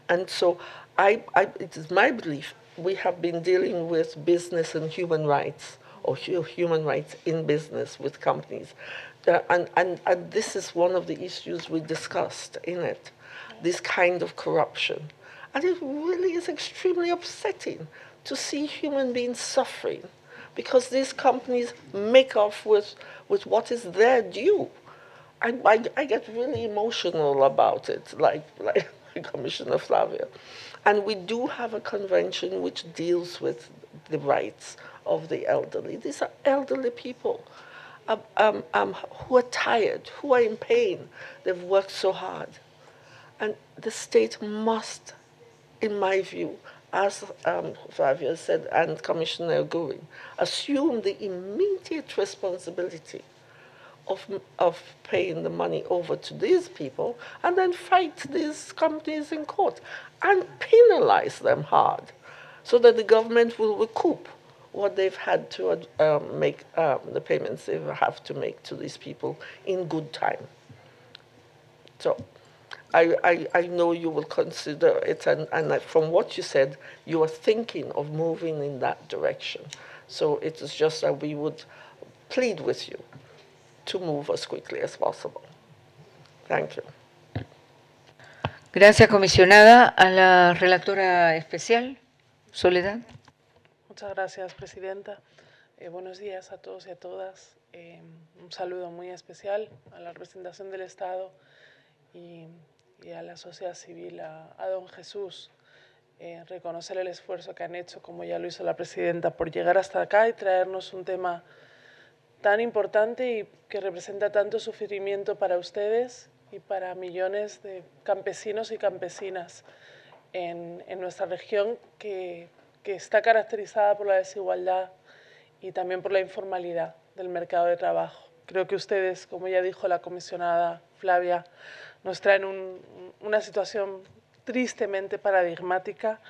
And so I, I, it is my belief we have been dealing with business and human rights or human rights in business with companies and, and, and this is one of the issues we discussed in it, this kind of corruption. And it really is extremely upsetting to see human beings suffering because these companies make off with, with what is their due. I, I, I get really emotional about it, like, like Commissioner Flavia. And we do have a convention which deals with the rights of the elderly. These are elderly people who are tired, who are in pain. They've worked so hard. And the state must, in my view, as um, Fabio said and Commissioner Goering, assume the immediate responsibility of, of paying the money over to these people and then fight these companies in court and penalize them hard so that the government will recoup what they've had to uh, um, make, um, the payments they have to make to these people in good time. So I, I, I know you will consider it, and, and from what you said, you are thinking of moving in that direction. So it is just that we would plead with you to move as quickly as possible. Thank you. Gracias, comisionada. A la relatora especial, Soledad. Muchas gracias, Presidenta. Eh, buenos días a todos y a todas. Eh, un saludo muy especial a la representación del Estado y, a la sociedad civil, a, don Jesús. Eh, reconocer el esfuerzo que han hecho, como ya lo hizo la Presidenta, por llegar hasta acá y traernos un tema tan importante y que representa tanto sufrimiento para ustedes y para millones de campesinos y campesinas en, en nuestra región que que está caracterizada por la desigualdad y también por la informalidad del mercado de trabajo. Creo que ustedes, como ya dijo la comisionada Flavia, nos traen una situación tristemente paradigmática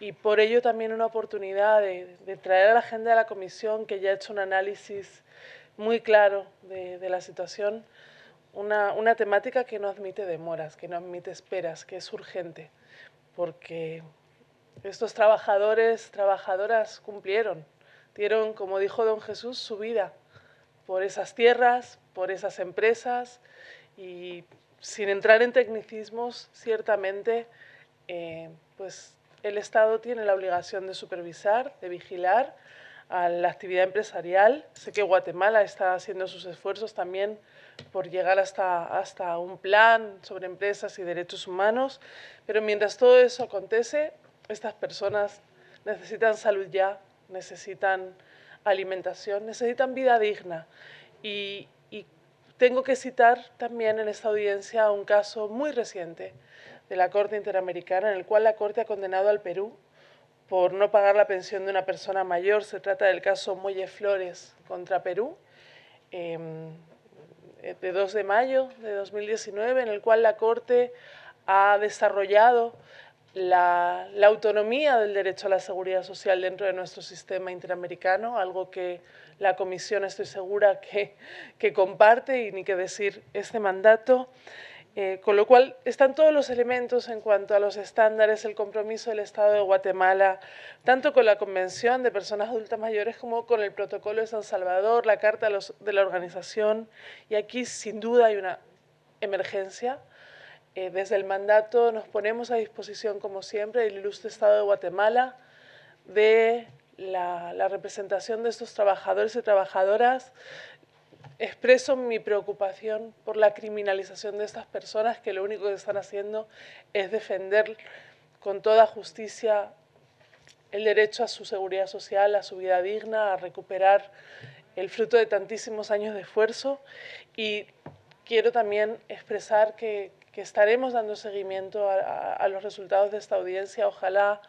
y por ello también una oportunidad de, traer a la agenda de la comisión que ya ha hecho un análisis muy claro de, la situación, una, una temática que no admite demoras, que no admite esperas, que es urgente, porque estos trabajadores, trabajadoras cumplieron, dieron, como dijo don Jesús, su vida por esas tierras, por esas empresas y sin entrar en tecnicismos, ciertamente, eh, pues el Estado tiene la obligación de supervisar, de vigilar a la actividad empresarial. Sé que Guatemala está haciendo sus esfuerzos también por llegar hasta, hasta un plan sobre empresas y derechos humanos, pero mientras todo eso acontece, estas personas necesitan salud ya, necesitan alimentación, necesitan vida digna. Y, tengo que citar también en esta audiencia un caso muy reciente de la Corte Interamericana en el cual la Corte ha condenado al Perú por no pagar la pensión de una persona mayor. Se trata del caso Muelle Flores contra Perú, em, eh, de 2 de mayo de 2019, en el cual la Corte ha desarrollado la, autonomía del derecho a la seguridad social dentro de nuestro sistema interamericano, algo que la Comisión estoy segura que, comparte y ni que decir este mandato. Eh, con lo cual están todos los elementos en cuanto a los estándares, el compromiso del Estado de Guatemala, tanto con la Convención de Personas Adultas Mayores como con el Protocolo de San Salvador, la Carta de la Organización. Y aquí sin duda hay una emergencia eh, desde el mandato nos ponemos a disposición, como siempre, del ilustre Estado de Guatemala, de la representación de estos trabajadores y trabajadoras. Expreso mi preocupación por la criminalización de estas personas que lo único que están haciendo es defender con toda justicia el derecho a su seguridad social, a su vida digna, a recuperar el fruto de tantísimos años de esfuerzo y quiero también expresar que que estaremos dando seguimiento a, los resultados de esta audiencia. Ojalá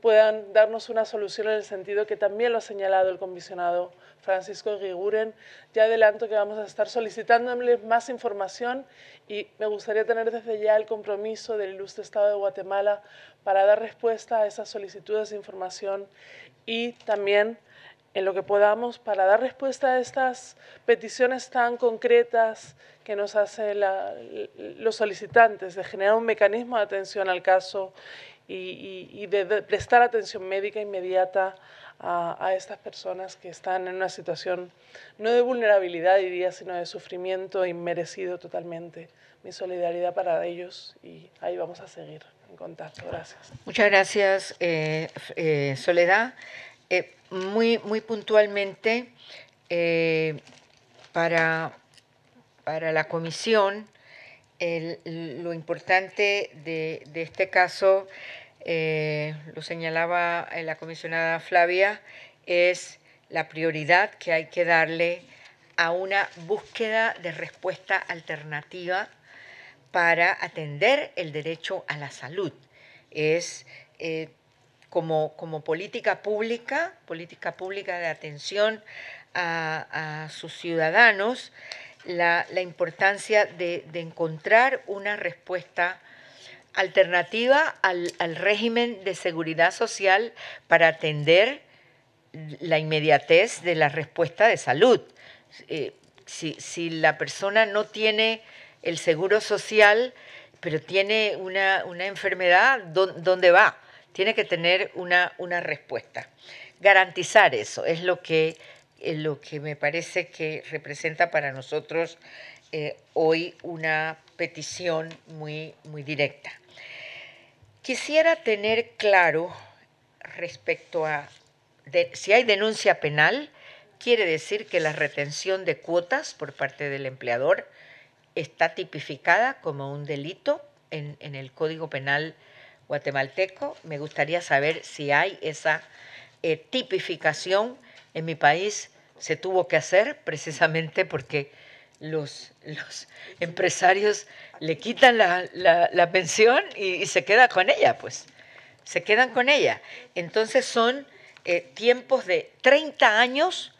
puedan darnos una solución en el sentido que también lo ha señalado el comisionado Francisco Giguren. Ya adelanto que vamos a estar solicitándole más información y me gustaría tener desde ya el compromiso del ilustre Estado de Guatemala para dar respuesta a esas solicitudes de información y también en lo que podamos para dar respuesta a estas peticiones tan concretas que nos hacen los solicitantes, de generar un mecanismo de atención al caso y, de, prestar atención médica inmediata a, estas personas que están en una situación no de vulnerabilidad, diría, sino de sufrimiento inmerecido totalmente. Mi solidaridad para ellos y ahí vamos a seguir en contacto. Gracias. Muchas gracias, eh, eh, Soledad. Eh, muy, puntualmente eh, para, para, la comisión lo importante de, este caso, eh, lo señalaba eh, la comisionada Flavia, es la prioridad que hay que darle a una búsqueda de respuesta alternativa para atender el derecho a la salud. Es como, política pública, política pública de atención a, sus ciudadanos, la, importancia de, encontrar una respuesta alternativa al, régimen de seguridad social para atender la inmediatez de la respuesta de salud. Eh, si, la persona no tiene el seguro social, pero tiene una enfermedad, ¿dónde va? tiene que tener una, respuesta. Garantizar eso es lo que, eh, lo que me parece que representa para nosotros eh, hoy una petición muy, muy directa. Quisiera tener claro respecto a si hay denuncia penal, quiere decir que la retención de cuotas por parte del empleador está tipificada como un delito en, en el Código Penal guatemalteco. Me gustaría saber si hay esa eh, tipificación. En mi país se tuvo que hacer precisamente porque los, los empresarios le quitan la, pensión y, se queda con ella, pues. Se quedan con ella. Entonces son eh, tiempos de 30 años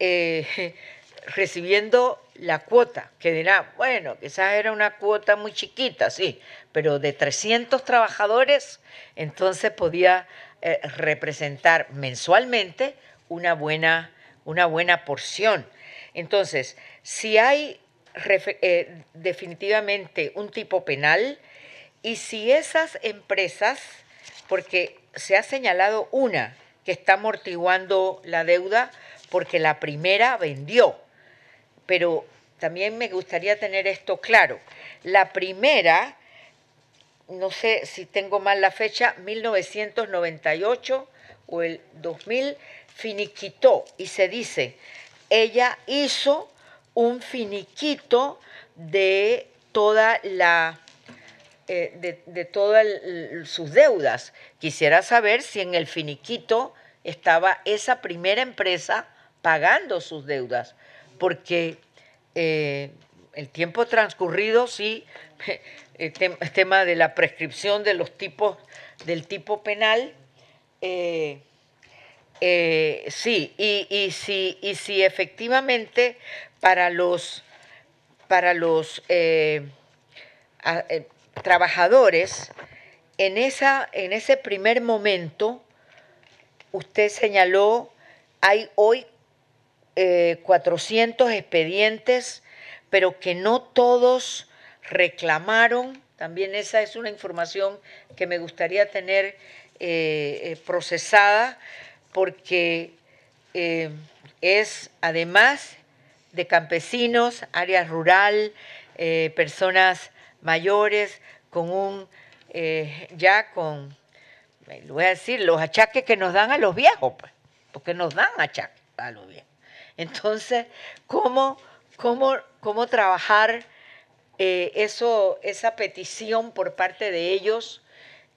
eh, recibiendo la cuota, que dirá, bueno, quizás era una cuota muy chiquita, sí, pero de 300 trabajadores, entonces podía eh, representar mensualmente una buena, una buena porción. Entonces, si hay eh, definitivamente un tipo penal y si esas empresas, porque se ha señalado una que está amortiguando la deuda porque la primera vendió, pero también me gustaría tener esto claro. La primera, no sé si tengo mal la fecha, 1998 o el 2000, finiquitó y se dice, ella hizo un finiquito de toda la eh, todas sus deudas. Quisiera saber si en el finiquito estaba esa primera empresa pagando sus deudas porque eh, el tiempo transcurrido sí, el tema de la prescripción de los tipos, del tipo penal, eh, eh, sí, y, y, si, efectivamente para los, para los trabajadores, en, esa, en ese primer momento, usted señaló, hay hoy 400 eh, expedientes, pero que no todos reclamaron. También esa es una información que me gustaría tener eh, eh, procesada porque es además de campesinos, áreas rural, personas mayores, con un, ya con, voy a decir, los achaques que nos dan a los viejos, pues, porque nos dan achaques a los viejos. Entonces, ¿cómo, cómo trabajar eh, eso, esa petición por parte de ellos?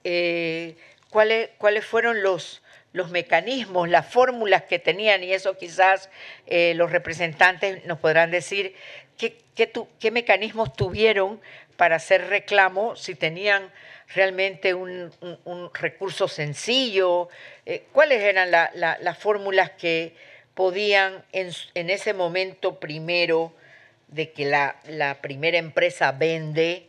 Eh, ¿cuáles, ¿Cuáles fueron los, los mecanismos, las fórmulas que tenían, y eso quizás eh, los representantes nos podrán decir qué, mecanismos tuvieron para hacer reclamo, si tenían realmente un, recurso sencillo, cuáles eran las fórmulas que podían en, ese momento primero de que la, primera empresa vende,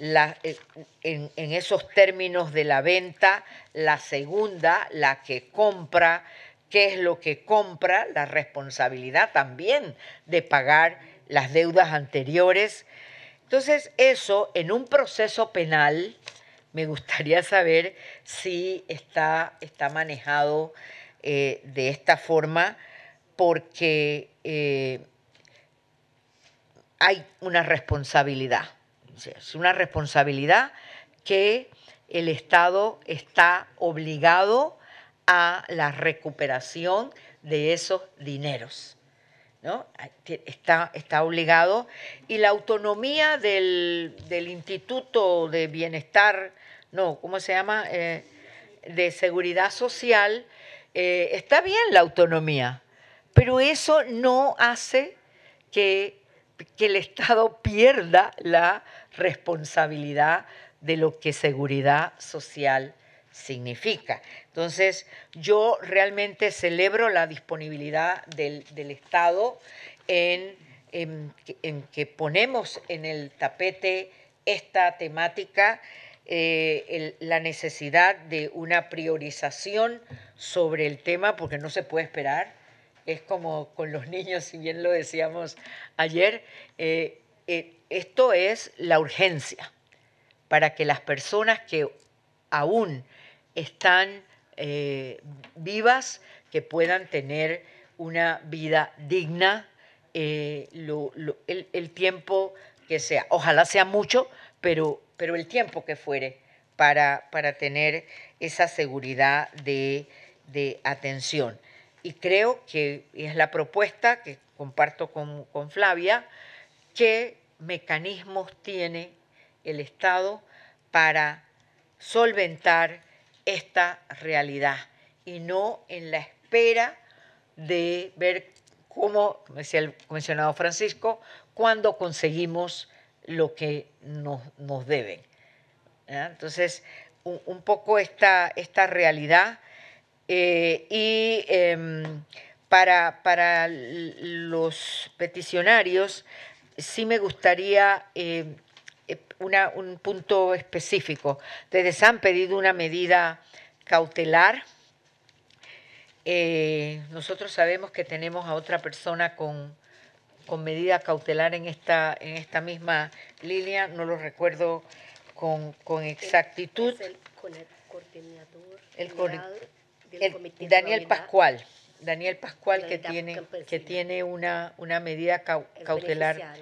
eh, en, esos términos de la venta, la segunda, la que compra, qué es lo que compra, la responsabilidad también de pagar las deudas anteriores. Entonces, eso en un proceso penal, me gustaría saber si está, está manejado eh, de esta forma porque eh, hay una responsabilidad, es una responsabilidad que el Estado está obligado a la recuperación de esos dineros. Está, obligado. Y la autonomía del, Instituto de Bienestar, no, ¿cómo se llama? Eh, de Seguridad Social, eh, está bien la autonomía, pero eso no hace que, el Estado pierda la responsabilidad de lo que seguridad social significa. Entonces, yo realmente celebro la disponibilidad del, Estado en, que ponemos en el tapete esta temática, eh, la necesidad de una priorización sobre el tema, porque no se puede esperar es como con los niños, si bien lo decíamos ayer, eh, eh, esto es la urgencia para que las personas que aún están eh, vivas, que puedan tener una vida digna, el, tiempo que sea, ojalá sea mucho, pero, pero el tiempo que fuere para, para tener esa seguridad de atención y creo que es la propuesta que comparto con, Flavia, qué mecanismos tiene el Estado para solventar esta realidad y no en la espera de ver cómo, como decía el comisionado Francisco, cuando conseguimos lo que nos, nos deben. Entonces, un, poco esta, esta realidad eh, y em, para, para, los peticionarios sí me gustaría eh, eh, una, un punto específico. Desde han pedido una medida cautelar. nosotros sabemos que tenemos a otra persona con, con medida cautelar en esta, en esta misma línea, no lo recuerdo con, con exactitud. El coordinador Daniel Pascual. Daniel Pascual que tiene, que tiene una, una medida cautelar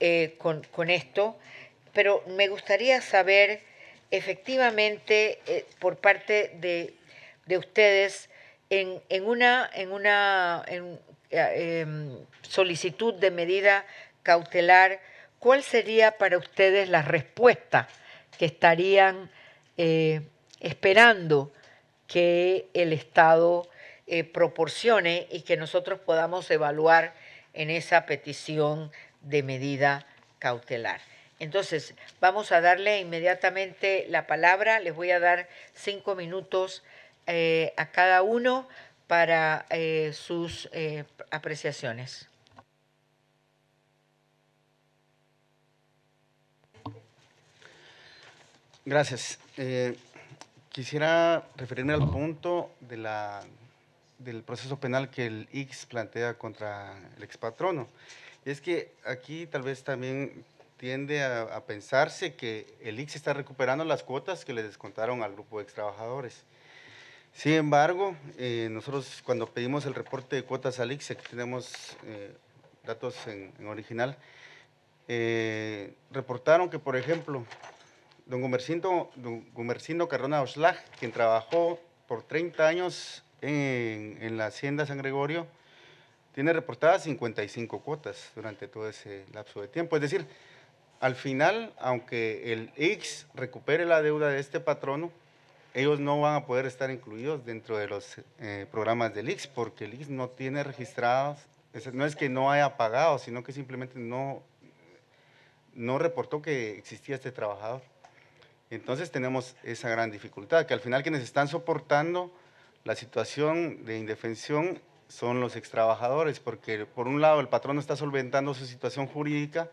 eh, con, esto, pero me gustaría saber efectivamente eh, por parte de, ustedes en, una, en una em, solicitud de medida cautelar, ¿cuál sería para ustedes la respuesta que estarían eh, esperando? que el Estado eh, proporcione y que nosotros podamos evaluar en esa petición de medida cautelar. Entonces, vamos a darle inmediatamente la palabra. Les voy a dar cinco minutos eh, a cada uno para eh, sus apreciaciones. Gracias. Quisiera referirme al punto del proceso penal que el IX plantea contra el expatrono. Es que aquí tal vez también tiende a, pensarse que el IX está recuperando las cuotas que le descontaron al grupo de ex trabajadores. Sin embargo, eh, nosotros cuando pedimos el reporte de cuotas al IX, aquí tenemos eh, datos en, original, eh, reportaron que, por ejemplo, Don Gumercindo, Carrona quien trabajó por 30 años en, la Hacienda San Gregorio, tiene reportadas 55 cuotas durante todo ese lapso de tiempo. Es decir, al final, aunque el X recupere la deuda de este patrono, ellos no van a poder estar incluidos dentro de los eh, programas del IX, porque el IX no tiene registrados, no es que no haya pagado, sino que simplemente no, no reportó que existía este trabajador. Entonces tenemos esa gran dificultad, que al final quienes están soportando la situación de indefensión son los extrabajadores, porque por un lado el patrón está solventando su situación jurídica,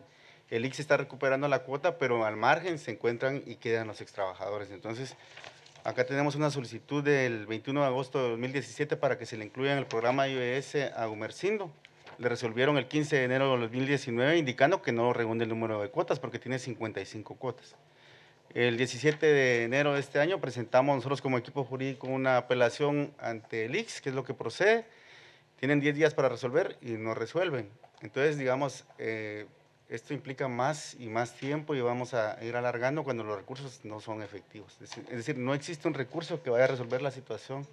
el IX está recuperando la cuota, pero al margen se encuentran y quedan los extrabajadores. Entonces, acá tenemos una solicitud del 21 de agosto de 2017 para que se le incluya en el programa IBS a Gumercindo. Le resolvieron el 15 de enero de 2019 indicando que no reúne el número de cuotas porque tiene 55 cuotas. El 17 de enero de este año presentamos nosotros como equipo jurídico una apelación ante el IX, que es lo que procede. Tienen 10 días para resolver y no resuelven. Entonces, digamos, eh, esto implica más y más tiempo y vamos a ir alargando cuando los recursos no son efectivos. Es decir, no existe un recurso que vaya a resolver la situación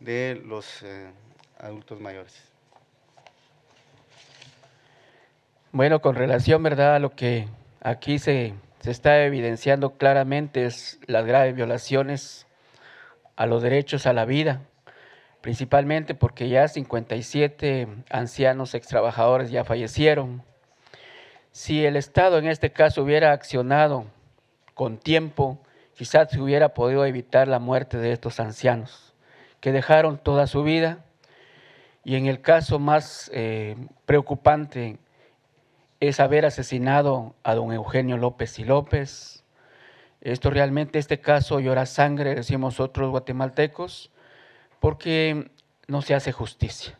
de los eh, adultos mayores. Bueno, con relación, ¿verdad?, a lo que aquí se se está evidenciando claramente las graves violaciones a los derechos a la vida, principalmente porque ya 57 ancianos extrabajadores ya fallecieron. Si el Estado en este caso hubiera accionado con tiempo, quizás se hubiera podido evitar la muerte de estos ancianos, que dejaron toda su vida. Y en el caso más eh, preocupante es haber asesinado a don Eugenio López y López. Esto realmente, este caso llora sangre, decimos otros guatemaltecos, porque no se hace justicia.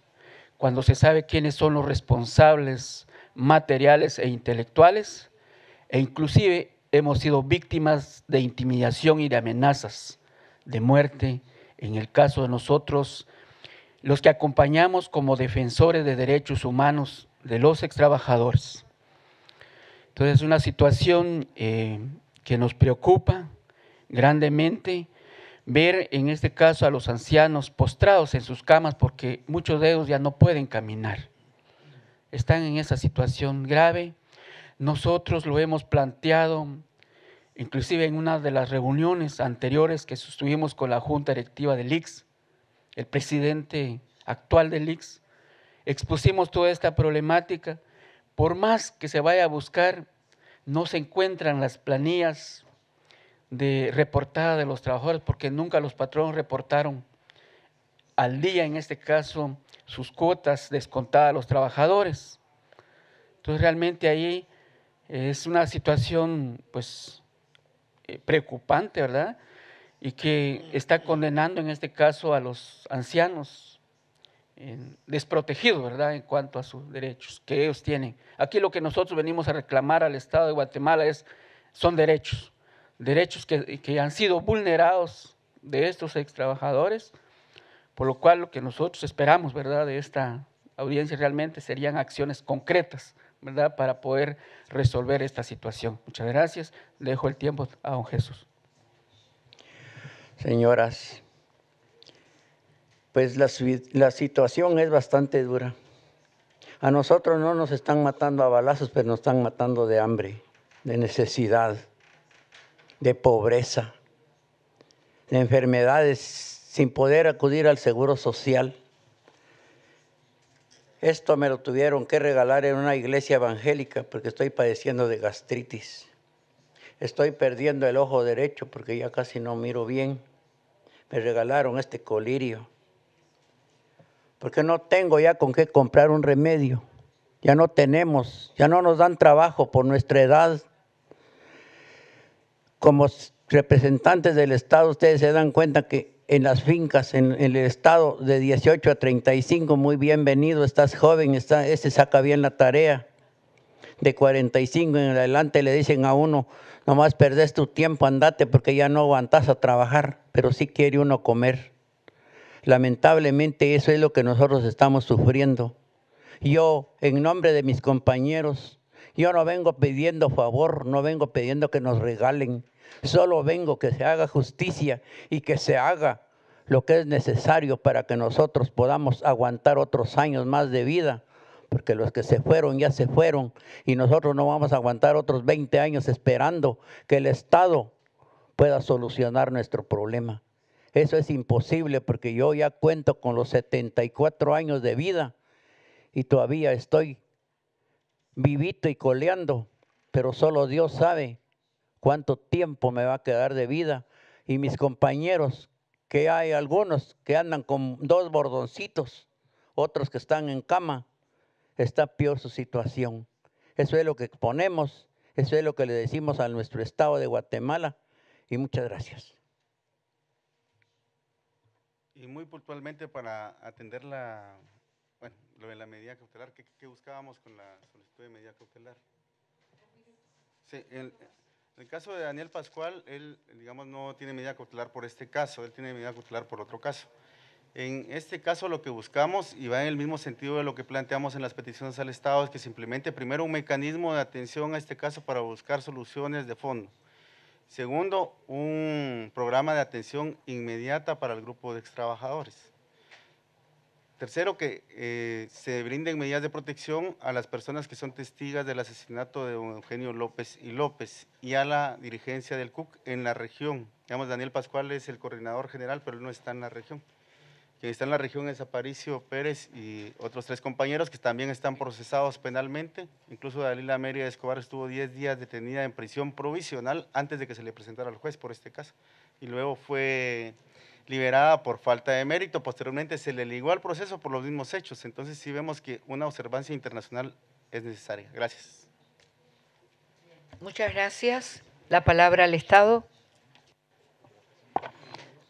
Cuando se sabe quiénes son los responsables materiales e intelectuales, e inclusive hemos sido víctimas de intimidación y de amenazas de muerte. En el caso de nosotros, los que acompañamos como defensores de derechos humanos de los extrabajadores. Entonces es una situación eh, que nos preocupa grandemente ver en este caso a los ancianos postrados en sus camas porque muchos de ellos ya no pueden caminar. Están en esa situación grave. Nosotros lo hemos planteado inclusive en una de las reuniones anteriores que sostuvimos con la Junta Directiva del IX, el presidente actual del IX, expusimos toda esta problemática por más que se vaya a buscar, no se encuentran las planillas de reportada de los trabajadores porque nunca los patrones reportaron al día, en este caso, sus cuotas descontadas a los trabajadores. Entonces realmente ahí eh, es una situación pues eh, preocupante, ¿verdad? Y que está condenando en este caso a los ancianos, desprotegidos, ¿verdad?, en cuanto a sus derechos que ellos tienen. Aquí lo que nosotros venimos a reclamar al Estado de Guatemala es, son derechos, derechos que, que han sido vulnerados de estos extrabajadores, por lo cual lo que nosotros esperamos, ¿verdad?, de esta audiencia realmente serían acciones concretas, ¿verdad?, para poder resolver esta situación. Muchas gracias. Dejo el tiempo a don Jesús. Señoras, pues la, situación es bastante dura. A nosotros no nos están matando a balazos, pero nos están matando de hambre, de necesidad, de pobreza, de enfermedades sin poder acudir al seguro social. Esto me lo tuvieron que regalar en una iglesia evangélica porque estoy padeciendo de gastritis. Estoy perdiendo el ojo derecho porque ya casi no miro bien. Me regalaron este colirio porque no tengo ya con qué comprar un remedio. Ya no tenemos, ya no nos dan trabajo por nuestra edad. Como representantes del Estado, ustedes se dan cuenta que en las fincas, en, el Estado, de 18 a 35, muy bienvenido, estás joven, está, este saca bien la tarea. De 45 en adelante le dicen a uno, nomás perdés tu tiempo, andate porque ya no aguantas a trabajar, pero sí quiere uno comer. Lamentablemente eso es lo que nosotros estamos sufriendo. Yo, en nombre de mis compañeros, yo no vengo pidiendo favor, no vengo pidiendo que nos regalen, solo vengo que se haga justicia y que se haga lo que es necesario para que nosotros podamos aguantar otros años más de vida, porque los que se fueron ya se fueron y nosotros no vamos a aguantar otros 20 años esperando que el Estado pueda solucionar nuestro problema. Eso es imposible porque yo ya cuento con los 74 años de vida y todavía estoy vivito y coleando, pero solo Dios sabe cuánto tiempo me va a quedar de vida. Y mis compañeros, que hay algunos que andan con dos bordoncitos, otros que están en cama, está peor su situación. Eso es lo que exponemos, eso es lo que le decimos a nuestro estado de Guatemala. Y muchas gracias. Y muy puntualmente para atender la, bueno, lo de la medida cautelar, ¿qué, buscábamos con la solicitud de medida cautelar? Sí, en, el caso de Daniel Pascual, él, digamos, no tiene medida cautelar por este caso, él tiene medida cautelar por otro caso. En este caso lo que buscamos, y va en el mismo sentido de lo que planteamos en las peticiones al Estado, es que se implemente primero un mecanismo de atención a este caso para buscar soluciones de fondo. Segundo, un programa de atención inmediata para el grupo de extrabajadores Tercero, que eh, se brinden medidas de protección a las personas que son testigas del asesinato de Eugenio López y López y a la dirigencia del CUC en la región. Digamos, Daniel Pascual es el coordinador general, pero él no está en la región que está en la región es Aparicio Pérez y otros tres compañeros que también están procesados penalmente. Incluso Dalila Meria Escobar estuvo 10 días detenida en prisión provisional antes de que se le presentara al juez por este caso. Y luego fue liberada por falta de mérito. Posteriormente se le ligó al proceso por los mismos hechos. Entonces sí vemos que una observancia internacional es necesaria. Gracias. Muchas gracias. La palabra al Estado.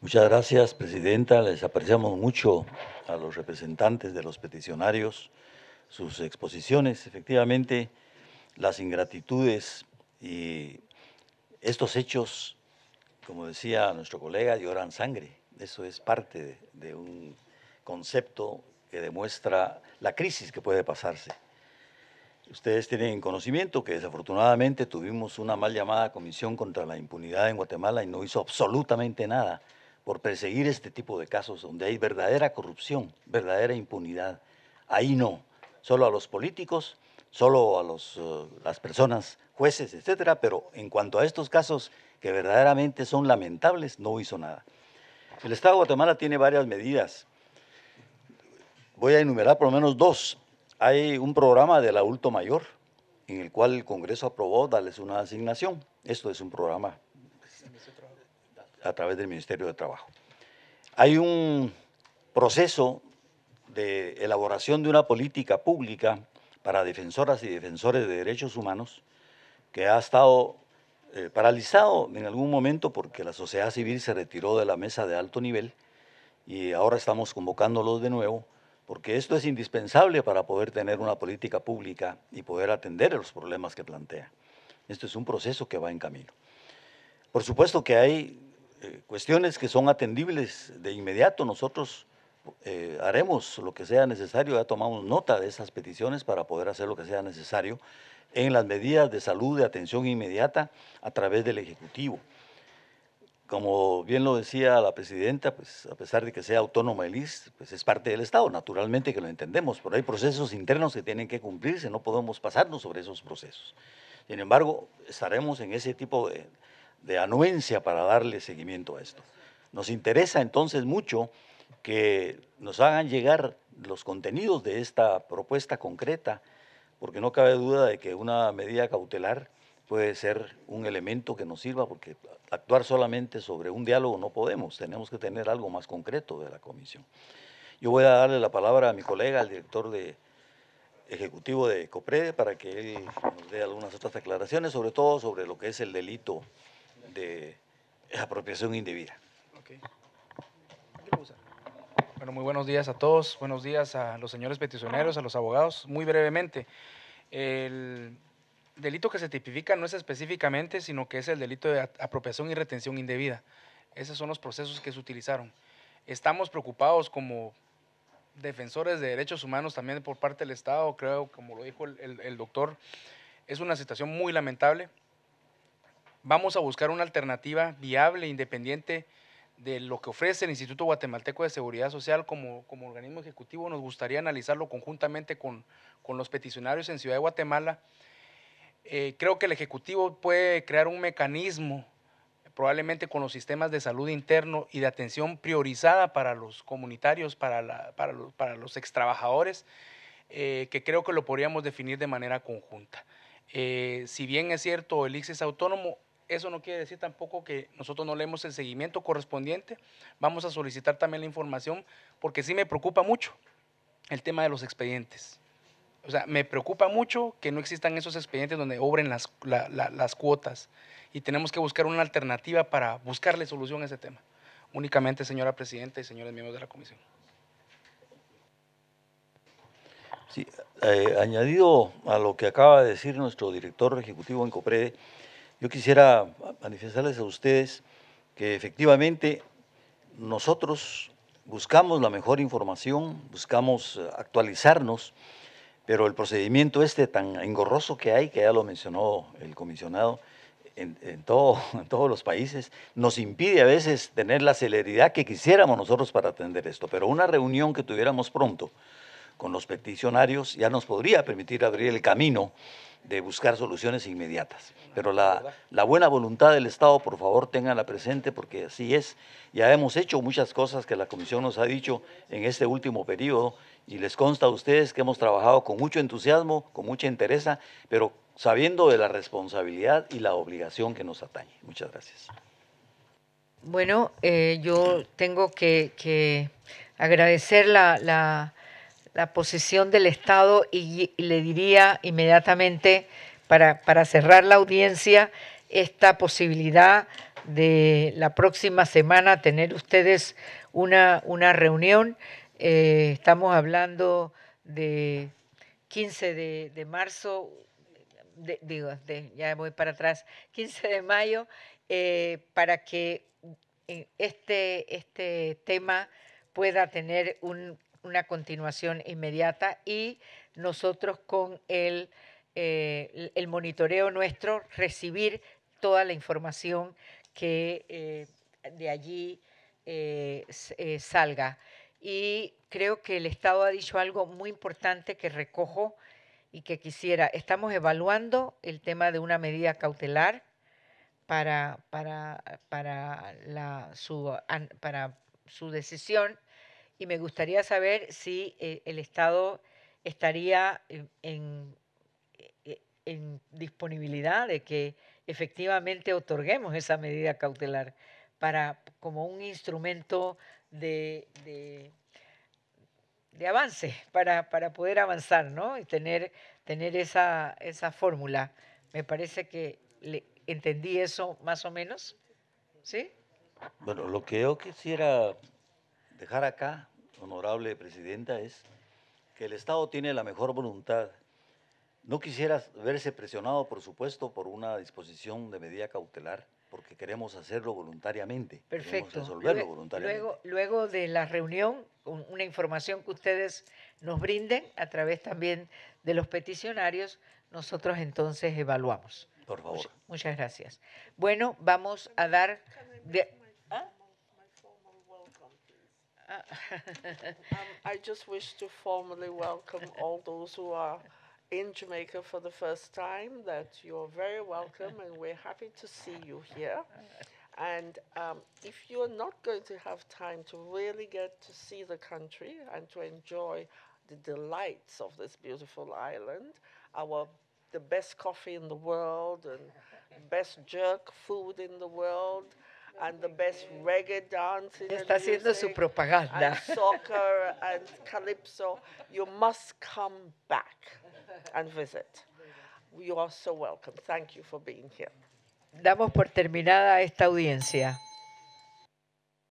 Muchas gracias, Presidenta. Les apreciamos mucho a los representantes de los peticionarios sus exposiciones. Efectivamente, las ingratitudes y estos hechos, como decía nuestro colega, lloran sangre. Eso es parte de, un concepto que demuestra la crisis que puede pasarse. Ustedes tienen conocimiento que desafortunadamente tuvimos una mal llamada Comisión contra la Impunidad en Guatemala y no hizo absolutamente nada por perseguir este tipo de casos donde hay verdadera corrupción, verdadera impunidad. Ahí no, solo a los políticos, solo a los, eh, las personas, jueces, etcétera, pero en cuanto a estos casos que verdaderamente son lamentables, no hizo nada. El Estado de Guatemala tiene varias medidas. Voy a enumerar por lo menos dos. Hay un programa del adulto mayor en el cual el Congreso aprobó darles una asignación. Esto es un programa pues a través del Ministerio de Trabajo. Hay un proceso de elaboración de una política pública para defensoras y defensores de derechos humanos que ha estado eh, paralizado en algún momento porque la sociedad civil se retiró de la mesa de alto nivel y ahora estamos convocándolos de nuevo porque esto es indispensable para poder tener una política pública y poder atender los problemas que plantea. Esto es un proceso que va en camino. Por supuesto que hay eh, cuestiones que son atendibles de inmediato. Nosotros eh, haremos lo que sea necesario, ya tomamos nota de esas peticiones para poder hacer lo que sea necesario en las medidas de salud de atención inmediata a través del Ejecutivo. Como bien lo decía la presidenta, pues a pesar de que sea autónoma el IS, pues es parte del Estado, naturalmente que lo entendemos, pero hay procesos internos que tienen que cumplirse, no podemos pasarnos sobre esos procesos. Sin embargo, estaremos en ese tipo de, de anuencia para darle seguimiento a esto. Nos interesa entonces mucho que nos hagan llegar los contenidos de esta propuesta concreta, porque no cabe duda de que una medida cautelar puede ser un elemento que nos sirva, porque actuar solamente sobre un diálogo no podemos, tenemos que tener algo más concreto de la comisión. Yo voy a darle la palabra a mi colega, al director de, ejecutivo de COPREDE, para que él nos dé algunas otras declaraciones, sobre todo sobre lo que es el delito de apropiación indebida. Bueno, muy buenos días a todos, buenos días a los señores peticioneros, a los abogados. Muy brevemente, el delito que se tipifica no es específicamente, sino que es el delito de apropiación y retención indebida. Esos son los procesos que se utilizaron. Estamos preocupados como defensores de derechos humanos también por parte del Estado, creo, como lo dijo el doctor, es una situación muy lamentable. Vamos a buscar una alternativa viable, independiente de lo que ofrece el Instituto Guatemalteco de Seguridad Social como, como organismo ejecutivo. Nos gustaría analizarlo conjuntamente con, con los peticionarios en Ciudad de Guatemala. Eh, creo que el Ejecutivo puede crear un mecanismo, probablemente con los sistemas de salud interno y de atención priorizada para los comunitarios, para, para, los, para los extrabajadores, eh, que creo que lo podríamos definir de manera conjunta. Eh, si bien es cierto, el ICS es autónomo, eso no quiere decir tampoco que nosotros no leemos el seguimiento correspondiente. Vamos a solicitar también la información porque sí me preocupa mucho el tema de los expedientes. O sea, me preocupa mucho que no existan esos expedientes donde obren las, las cuotas y tenemos que buscar una alternativa para buscarle solución a ese tema. Únicamente, señora presidenta y señores miembros de la comisión. Sí, eh, añadido a lo que acaba de decir nuestro director ejecutivo en COPREDE, yo quisiera manifestarles a ustedes que efectivamente nosotros buscamos la mejor información, buscamos eh, actualizarnos, pero el procedimiento este tan engorroso que hay, que ya lo mencionó el comisionado, en, en todos los países, nos impide a veces tener la celeridad que quisiéramos nosotros para atender esto. Pero una reunión que tuviéramos pronto, con los peticionarios ya nos podría permitir abrir el camino de buscar soluciones inmediatas. Pero la, buena voluntad del Estado, por favor, tenganla presente porque así es. Ya hemos hecho muchas cosas que la Comisión nos ha dicho en este último periodo y les consta a ustedes que hemos trabajado con mucho entusiasmo, con mucha interés, pero sabiendo de la responsabilidad y la obligación que nos atañe. Muchas gracias. Bueno, eh, yo tengo que, agradecer la la posición del Estado y, le diría inmediatamente, para, para cerrar la audiencia, esta posibilidad de la próxima semana tener ustedes una, una reunión. Eh, estamos hablando de 15 de, marzo, digo, ya voy para atrás, 15 de mayo, eh, para que eh, este, este tema pueda tener un una continuación inmediata y nosotros con eh, el, monitoreo nuestro recibir toda la información que eh, de allí eh, salga. Y creo que el Estado ha dicho algo muy importante que recojo y que quisiera. Estamos evaluando el tema de una medida cautelar para, para, para, la, su, para su decisión y me gustaría saber si eh, el Estado estaría eh, eh, en, disponibilidad de que efectivamente otorguemos esa medida cautelar para como un instrumento de, de, avance, para, para, poder avanzar ¿no? y tener, tener esa, esa fórmula. Me parece que entendí eso más o menos. ¿Sí? Bueno, lo que yo quisiera dejar acá, honorable presidenta, es que el Estado tiene la mejor voluntad. No quisiera verse presionado, por supuesto, por una disposición de medida cautelar, porque queremos hacerlo voluntariamente. Perfecto. Queremos resolverlo luego, voluntariamente. Luego, luego de la reunión, con una información que ustedes nos brinden a través también de los peticionarios, nosotros entonces evaluamos. Por favor. Muchas, gracias. Bueno, vamos a dar... Um, I just wish to formally welcome all those who are in Jamaica for the first time, that you're very welcome, and we're happy to see you here. And um, if you're not going to have time to really get to see the country and to enjoy the delights of this beautiful island, our the best coffee in the world and best jerk food in the world, and the best reggae dance in Está haciendo su propaganda. soccer and calypso. You must come back and visit. You are so welcome. Thank you for being here. Damos por terminada esta audiencia.